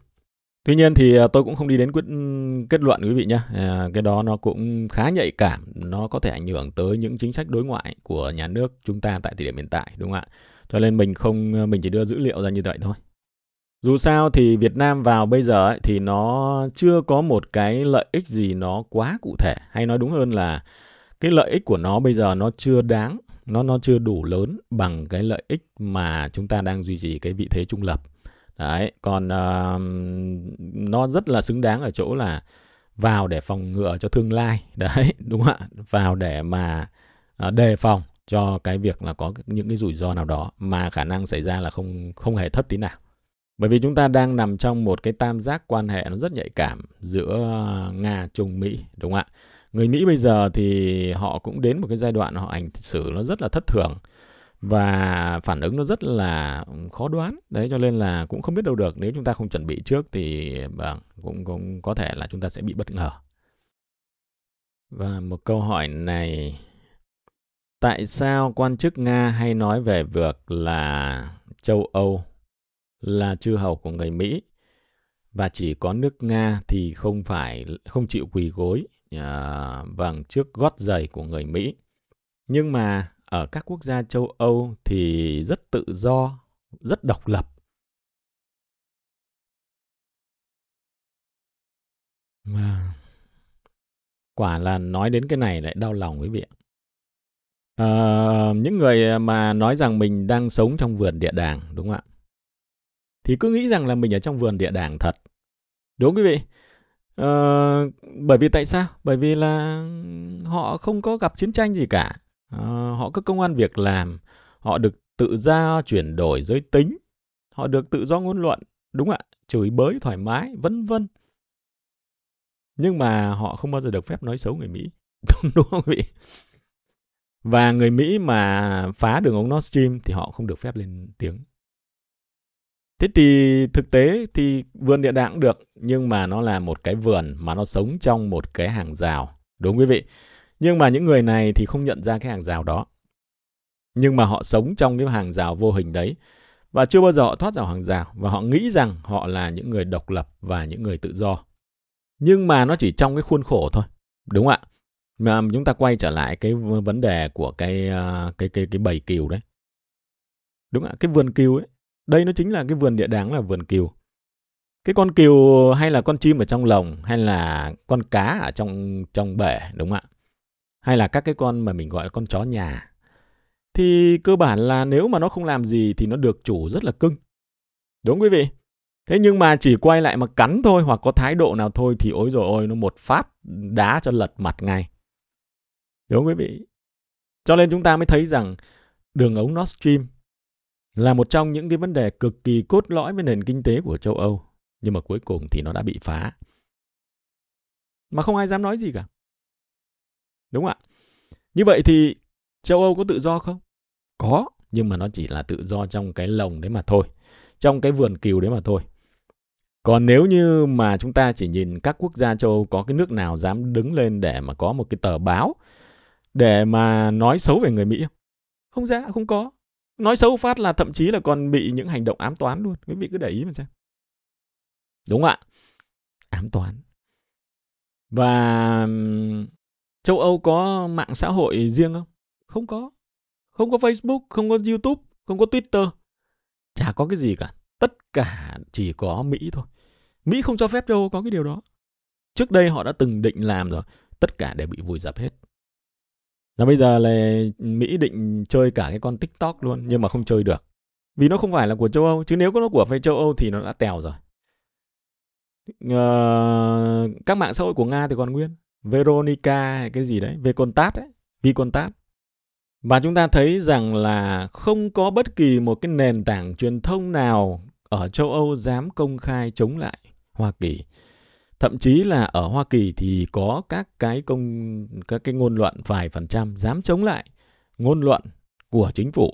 S1: Tuy nhiên thì ờ, tôi cũng không đi đến quyết kết luận quý vị nhé. Ờ, cái đó nó cũng khá nhạy cảm, nó có thể ảnh hưởng tới những chính sách đối ngoại của nhà nước chúng ta tại thời điểm hiện tại đúng không ạ? Cho nên mình không mình chỉ đưa dữ liệu ra như vậy thôi. Dù sao thì Việt Nam vào bây giờ ấy, thì nó chưa có một cái lợi ích gì nó quá cụ thể hay nói đúng hơn là cái lợi ích của nó bây giờ nó chưa đáng, nó nó chưa đủ lớn bằng cái lợi ích mà chúng ta đang duy trì cái vị thế trung lập. Đấy, còn uh, nó rất là xứng đáng ở chỗ là vào để phòng ngừa cho tương lai. Đấy, đúng không ạ? Vào để mà uh, đề phòng cho cái việc là có những cái rủi ro nào đó mà khả năng xảy ra là không không hề thấp tí nào. Bởi vì chúng ta đang nằm trong một cái tam giác quan hệ nó rất nhạy cảm giữa Nga, Trung, Mỹ, đúng không ạ? Người Mỹ bây giờ thì họ cũng đến một cái giai đoạn họ hành xử nó rất là thất thường và phản ứng nó rất là khó đoán đấy cho nên là cũng không biết đâu được nếu chúng ta không chuẩn bị trước thì vâng cũng cũng có thể là chúng ta sẽ bị bất ngờ và một câu hỏi này tại sao quan chức nga hay nói về việc là châu âu là chư hầu của người Mỹ và chỉ có nước Nga thì không phải không chịu quỳ gối à, vâng, trước gót giày của người Mỹ. Nhưng mà ở các quốc gia châu Âu thì rất tự do, rất độc lập. Mà quả là nói đến cái này lại đau lòng quý vị À, những người mà nói rằng mình đang sống trong vườn địa đàng đúng không ạ? thì cứ nghĩ rằng là mình ở trong vườn địa đàng thật. Đúng quý vị? Ờ, bởi vì tại sao? Bởi vì là họ không có gặp chiến tranh gì cả. Ờ, họ có công an việc làm, họ được tự do chuyển đổi giới tính, họ được tự do ngôn luận, đúng ạ, chửi bới thoải mái, vân vân. Nhưng mà họ không bao giờ được phép nói xấu người Mỹ. Đúng, đúng không quý vị? Và người Mỹ mà phá đường ống Nord Stream thì họ không được phép lên tiếng. Thế thì thực tế thì vườn địa đàng cũng được nhưng mà nó là một cái vườn mà nó sống trong một cái hàng rào. Đúng quý vị? Nhưng mà những người này thì không nhận ra cái hàng rào đó. Nhưng mà họ sống trong cái hàng rào vô hình đấy và chưa bao giờ họ thoát ra hàng rào và họ nghĩ rằng họ là những người độc lập và những người tự do. Nhưng mà nó chỉ trong cái khuôn khổ thôi. Đúng ạ. Mà chúng ta quay trở lại cái vấn đề của cái ờ, cái cái cái bầy cừu đấy. Đúng ạ, cái vườn cừu ấy đây nó chính là cái vườn địa đáng là vườn kiều. Cái con kiều hay là con chim ở trong lồng hay là con cá ở trong trong bể đúng không ạ? Hay là các cái con mà mình gọi là con chó nhà. Thì cơ bản là nếu mà nó không làm gì thì nó được chủ rất là cưng. Đúng quý vị? Thế nhưng mà chỉ quay lại mà cắn thôi hoặc có thái độ nào thôi thì ối rồi ôi nó một phát đá cho lật mặt ngay. Đúng quý vị? Cho nên chúng ta mới thấy rằng đường ống Nord Stream là một trong những cái vấn đề cực kỳ cốt lõi với nền kinh tế của châu Âu. Nhưng mà cuối cùng thì nó đã bị phá. Mà không ai dám nói gì cả. Đúng không ạ? Như vậy thì châu Âu có tự do không? Có, nhưng mà nó chỉ là tự do trong cái lồng đấy mà thôi. Trong cái vườn cừu đấy mà thôi. Còn nếu như mà chúng ta chỉ nhìn các quốc gia châu Âu có cái nước nào dám đứng lên để mà có một cái tờ báo để mà nói xấu về người Mỹ không? Không ra, không có nói xấu phát là thậm chí là còn bị những hành động ám toán luôn quý vị cứ để ý mà xem đúng không ạ ám toán và châu âu có mạng xã hội riêng không không có không có facebook không có youtube không có twitter chả có cái gì cả tất cả chỉ có mỹ thôi mỹ không cho phép châu âu có cái điều đó trước đây họ đã từng định làm rồi tất cả đều bị vùi dập hết là bây giờ là Mỹ định chơi cả cái con TikTok luôn nhưng mà không chơi được. Vì nó không phải là của châu Âu, chứ nếu có nó của phải châu Âu thì nó đã tèo rồi. Ờ, các mạng xã hội của Nga thì còn nguyên. Veronica hay cái gì đấy, Vcontact ấy, Vcontact. Và chúng ta thấy rằng là không có bất kỳ một cái nền tảng truyền thông nào ở châu Âu dám công khai chống lại Hoa Kỳ thậm chí là ở Hoa Kỳ thì có các cái công các cái ngôn luận vài phần trăm dám chống lại ngôn luận của chính phủ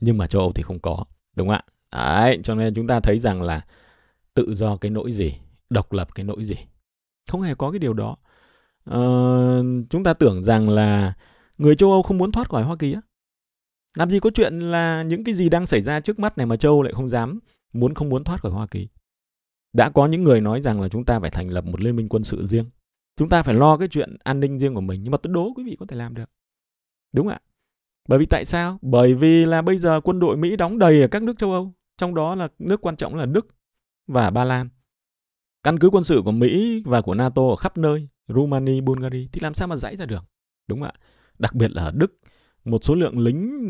S1: nhưng mà châu Âu thì không có đúng không ạ đấy cho nên chúng ta thấy rằng là tự do cái nỗi gì độc lập cái nỗi gì không hề có cái điều đó ờ, chúng ta tưởng rằng là người châu Âu không muốn thoát khỏi Hoa Kỳ á làm gì có chuyện là những cái gì đang xảy ra trước mắt này mà châu lại không dám muốn không muốn thoát khỏi Hoa Kỳ đã có những người nói rằng là chúng ta phải thành lập một liên minh quân sự riêng chúng ta phải lo cái chuyện an ninh riêng của mình nhưng mà tôi đố quý vị có thể làm được đúng ạ bởi vì tại sao bởi vì là bây giờ quân đội mỹ đóng đầy ở các nước châu âu trong đó là nước quan trọng là đức và ba lan căn cứ quân sự của mỹ và của nato ở khắp nơi rumani bulgari thì làm sao mà giải ra được đúng ạ đặc biệt là ở đức một số lượng lính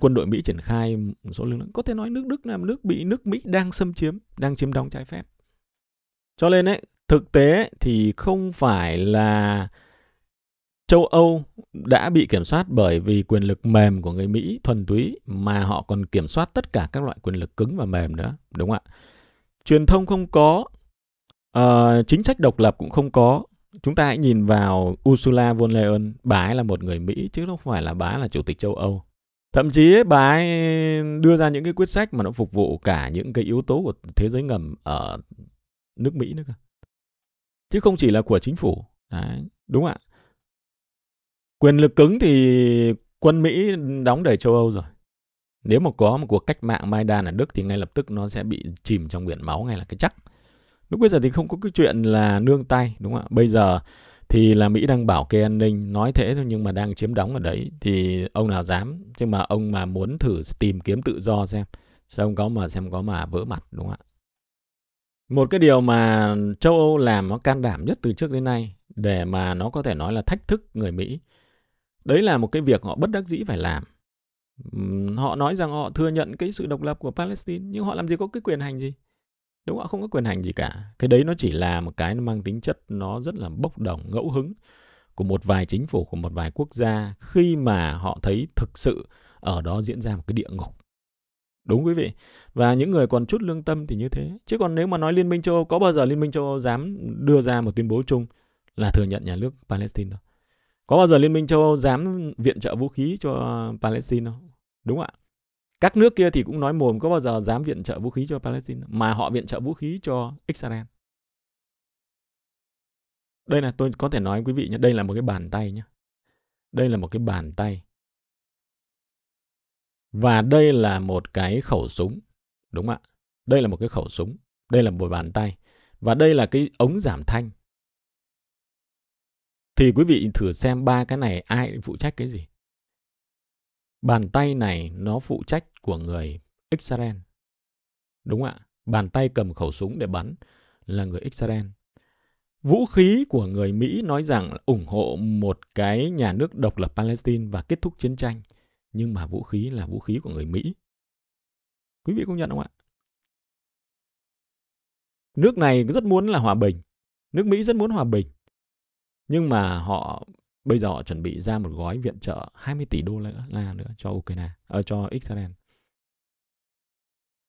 S1: quân đội Mỹ triển khai một số lượng có thể nói nước Đức là nước bị nước Mỹ đang xâm chiếm, đang chiếm đóng trái phép. Cho nên ấy, thực tế thì không phải là châu Âu đã bị kiểm soát bởi vì quyền lực mềm của người Mỹ thuần túy mà họ còn kiểm soát tất cả các loại quyền lực cứng và mềm nữa, đúng không ạ? Truyền thông không có, uh, chính sách độc lập cũng không có. Chúng ta hãy nhìn vào Ursula von Leyen, bà ấy là một người Mỹ chứ không phải là bà ấy là chủ tịch châu Âu. Thậm chí ấy, bà ấy đưa ra những cái quyết sách mà nó phục vụ cả những cái yếu tố của thế giới ngầm ở nước Mỹ nữa cơ. Chứ không chỉ là của chính phủ. Đấy, đúng ạ. Quyền lực cứng thì quân Mỹ đóng đầy châu Âu rồi. Nếu mà có một cuộc cách mạng Maidan ở Đức thì ngay lập tức nó sẽ bị chìm trong biển máu ngay là cái chắc. Lúc bây giờ thì không có cái chuyện là nương tay, đúng không ạ? Bây giờ thì là Mỹ đang bảo kê an ninh, nói thế thôi nhưng mà đang chiếm đóng ở đấy thì ông nào dám. Chứ mà ông mà muốn thử tìm kiếm tự do xem, xem có mà xem có mà vỡ mặt, đúng không ạ? Một cái điều mà châu Âu làm nó can đảm nhất từ trước đến nay để mà nó có thể nói là thách thức người Mỹ. Đấy là một cái việc họ bất đắc dĩ phải làm. Họ nói rằng họ thừa nhận cái sự độc lập của Palestine nhưng họ làm gì có cái quyền hành gì. Đúng họ không có quyền hành gì cả. Cái đấy nó chỉ là một cái nó mang tính chất nó rất là bốc đồng, ngẫu hứng của một vài chính phủ, của một vài quốc gia khi mà họ thấy thực sự ở đó diễn ra một cái địa ngục Đúng quý vị. Và những người còn chút lương tâm thì như thế. Chứ còn nếu mà nói Liên minh châu Âu, có bao giờ Liên minh châu Âu dám đưa ra một tuyên bố chung là thừa nhận nhà nước Palestine đâu? Có bao giờ Liên minh châu Âu dám viện trợ vũ khí cho Palestine đâu? Đúng ạ. Các nước kia thì cũng nói mồm có bao giờ dám viện trợ vũ khí cho Palestine đâu? mà họ viện trợ vũ khí cho Israel. Đây là tôi có thể nói quý vị nhé, đây là một cái bàn tay nhé. Đây là một cái bàn tay và đây là một cái khẩu súng. Đúng ạ. Đây là một cái khẩu súng. Đây là một bàn tay. Và đây là cái ống giảm thanh. Thì quý vị thử xem ba cái này ai phụ trách cái gì. Bàn tay này nó phụ trách của người Israel. Đúng ạ. Bàn tay cầm khẩu súng để bắn là người Israel. Vũ khí của người Mỹ nói rằng ủng hộ một cái nhà nước độc lập Palestine và kết thúc chiến tranh nhưng mà vũ khí là vũ khí của người Mỹ. Quý vị công nhận không ạ? Nước này rất muốn là hòa bình, nước Mỹ rất muốn hòa bình. Nhưng mà họ bây giờ họ chuẩn bị ra một gói viện trợ 20 tỷ đô la nữa cho Ukraine, ở ờ, à, cho Israel.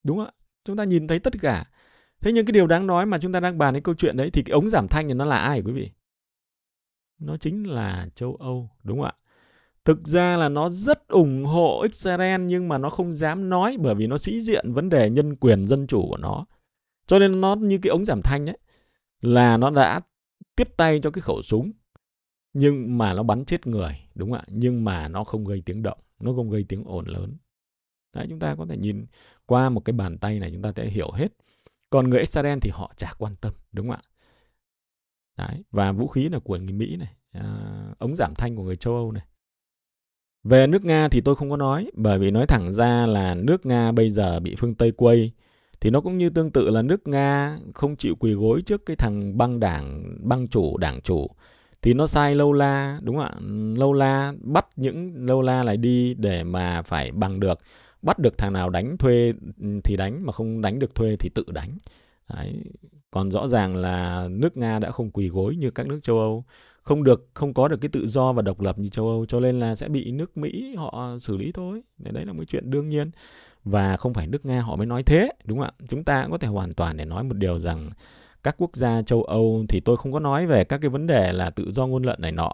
S1: Đúng ạ, chúng ta nhìn thấy tất cả. Thế nhưng cái điều đáng nói mà chúng ta đang bàn đến câu chuyện đấy thì cái ống giảm thanh thì nó là ai quý vị? Nó chính là châu Âu, đúng không ạ? thực ra là nó rất ủng hộ Israel nhưng mà nó không dám nói bởi vì nó sĩ diện vấn đề nhân quyền dân chủ của nó. Cho nên nó như cái ống giảm thanh ấy là nó đã tiếp tay cho cái khẩu súng nhưng mà nó bắn chết người đúng không ạ nhưng mà nó không gây tiếng động nó không gây tiếng ồn lớn Đấy, chúng ta có thể nhìn qua một cái bàn tay này chúng ta sẽ hiểu hết còn người Israel thì họ chả quan tâm đúng không ạ Đấy, và vũ khí là của người Mỹ này à, ống giảm thanh của người châu Âu này về nước Nga thì tôi không có nói, bởi vì nói thẳng ra là nước Nga bây giờ bị phương Tây quay, thì nó cũng như tương tự là nước Nga không chịu quỳ gối trước cái thằng băng đảng, băng chủ, đảng chủ. Thì nó sai lâu la, đúng không ạ? Lâu la bắt những lâu la lại đi để mà phải bằng được. Bắt được thằng nào đánh thuê thì đánh, mà không đánh được thuê thì tự đánh. Đấy. Còn rõ ràng là nước Nga đã không quỳ gối như các nước châu Âu không được không có được cái tự do và độc lập như châu Âu cho nên là sẽ bị nước Mỹ họ xử lý thôi đấy, đấy là một chuyện đương nhiên và không phải nước Nga họ mới nói thế đúng không ạ chúng ta cũng có thể hoàn toàn để nói một điều rằng các quốc gia châu Âu thì tôi không có nói về các cái vấn đề là tự do ngôn luận này nọ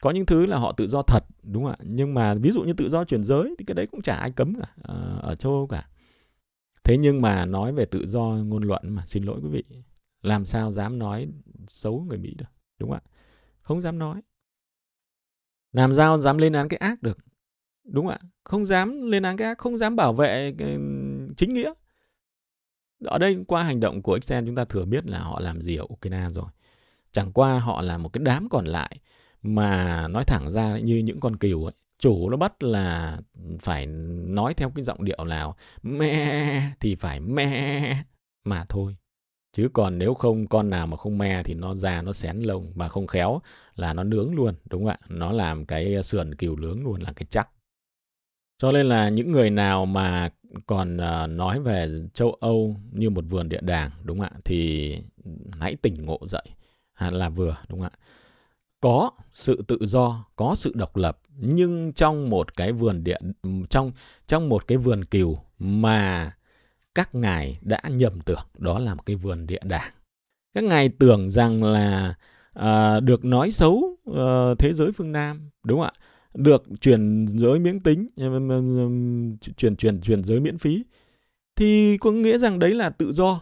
S1: có những thứ là họ tự do thật đúng không ạ nhưng mà ví dụ như tự do chuyển giới thì cái đấy cũng chả ai cấm cả ờ, ở châu Âu cả thế nhưng mà nói về tự do ngôn luận mà xin lỗi quý vị làm sao dám nói xấu người Mỹ được đúng không ạ không dám nói làm sao dám lên án cái ác được đúng ạ không dám lên án cái ác không dám bảo vệ cái ừ, chính nghĩa ở đây qua hành động của Excel chúng ta thừa biết là họ làm gì ở Ukraine rồi chẳng qua họ là một cái đám còn lại mà nói thẳng ra như những con cừu ấy chủ nó bắt là phải nói theo cái giọng điệu nào me thì phải me mà thôi chứ còn nếu không con nào mà không me thì nó già nó xén lông mà không khéo là nó nướng luôn đúng không ạ nó làm cái ờ, sườn cừu nướng luôn là cái chắc cho nên là những người nào mà còn ờ, nói về châu Âu như một vườn địa đàng đúng không ạ thì hãy tỉnh ngộ dậy là vừa đúng không ạ có sự tự do có sự độc lập nhưng trong một cái vườn địa trong trong một cái vườn cừu mà các ngài đã nhầm tưởng đó là một cái vườn địa đàng. Các ngài tưởng rằng là à, được nói xấu à, thế giới phương Nam, đúng không ạ? Được chuyển giới miễn tính, chuyển chuyển chuyển giới miễn phí thì có nghĩa rằng đấy là tự do.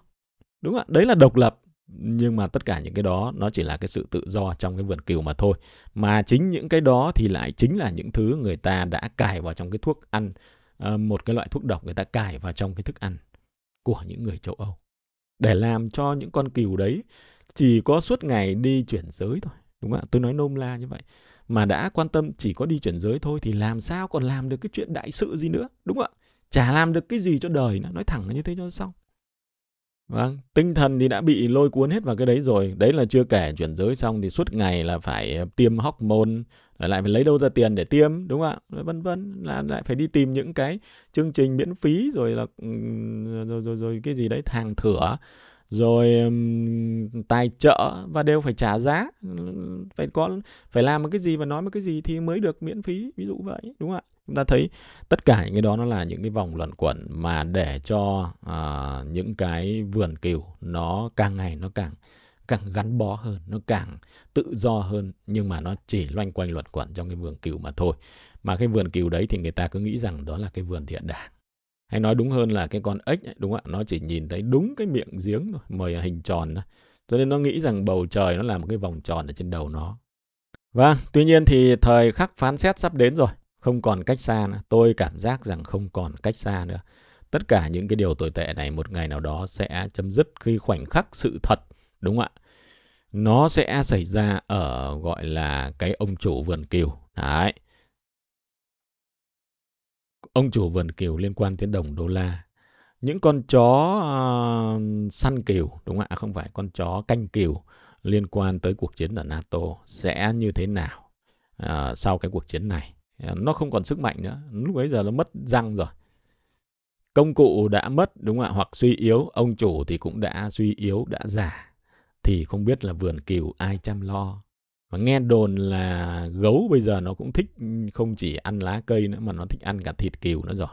S1: Đúng không ạ? Đấy là độc lập nhưng mà tất cả những cái đó nó chỉ là cái sự tự do trong cái vườn cừu mà thôi mà chính những cái đó thì lại chính là những thứ người ta đã cài vào trong cái thuốc ăn ờ, một cái loại thuốc độc người ta cài vào trong cái thức ăn của những người châu Âu. Để làm cho những con cừu đấy chỉ có suốt ngày đi chuyển giới thôi. Đúng không ạ? Tôi nói nôm la như vậy. Mà đã quan tâm chỉ có đi chuyển giới thôi thì làm sao còn làm được cái chuyện đại sự gì nữa. Đúng không ạ? Chả làm được cái gì cho đời nữa. Nói thẳng là như thế cho xong. Vâng, tinh thần thì đã bị lôi cuốn hết vào cái đấy rồi. Đấy là chưa kể chuyển giới xong thì suốt ngày là phải ờ, tiêm hormone, rồi lại phải lấy đâu ra tiền để tiêm, đúng không ạ? vân vân, là lại phải đi tìm những cái chương trình miễn phí rồi là rồi rồi, rồi cái gì đấy thàng thửa rồi tài trợ và đều phải trả giá phải có phải làm một cái gì và nói một cái gì thì mới được miễn phí ví dụ vậy đúng không ạ chúng ta thấy tất cả những cái đó nó là những cái vòng luẩn quẩn mà để cho uh, những cái vườn cừu nó càng ngày nó càng càng gắn bó hơn nó càng tự do hơn nhưng mà nó chỉ loanh quanh luẩn quẩn trong cái vườn cừu mà thôi mà cái vườn cừu đấy thì người ta cứ nghĩ rằng đó là cái vườn địa đàng hay nói đúng hơn là cái con ếch ấy, đúng không ạ nó chỉ nhìn thấy đúng cái miệng giếng thôi mời hình tròn thôi cho nên nó nghĩ rằng bầu trời nó là một cái vòng tròn ở trên đầu nó vâng tuy nhiên thì thời khắc phán xét sắp đến rồi không còn cách xa nữa tôi cảm giác rằng không còn cách xa nữa tất cả những cái điều tồi tệ này một ngày nào đó sẽ chấm dứt khi khoảnh khắc sự thật đúng không ạ nó sẽ xảy ra ở gọi là cái ông chủ vườn kiều đấy ông chủ vườn kiều liên quan tới đồng đô la. Những con chó uh, săn kiều đúng không ạ? À, không phải con chó canh kiều liên quan tới cuộc chiến ở NATO sẽ như thế nào uh, sau cái cuộc chiến này. Uh, nó không còn sức mạnh nữa, lúc ấy giờ nó mất răng rồi. Công cụ đã mất, đúng không ạ? Hoặc suy yếu, ông chủ thì cũng đã suy yếu, đã già. Thì không biết là vườn kiều ai chăm lo và nghe đồn là gấu bây giờ nó cũng thích không chỉ ăn lá cây nữa mà nó thích ăn cả thịt cừu nữa rồi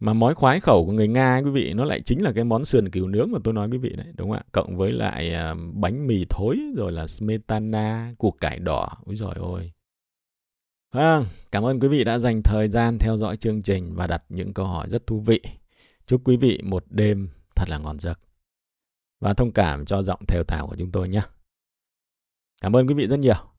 S1: mà món khoái khẩu của người nga quý vị nó lại chính là cái món sườn cừu nướng mà tôi nói quý vị đấy đúng không ạ cộng với lại ờ, bánh mì thối rồi là smetana cuộc cải đỏ úi rồi ôi à, cảm ơn quý vị đã dành thời gian theo dõi chương trình và đặt những câu hỏi rất thú vị chúc quý vị một đêm thật là ngon giấc và thông cảm cho giọng thều thào của chúng tôi nhé Cảm ơn quý vị rất nhiều.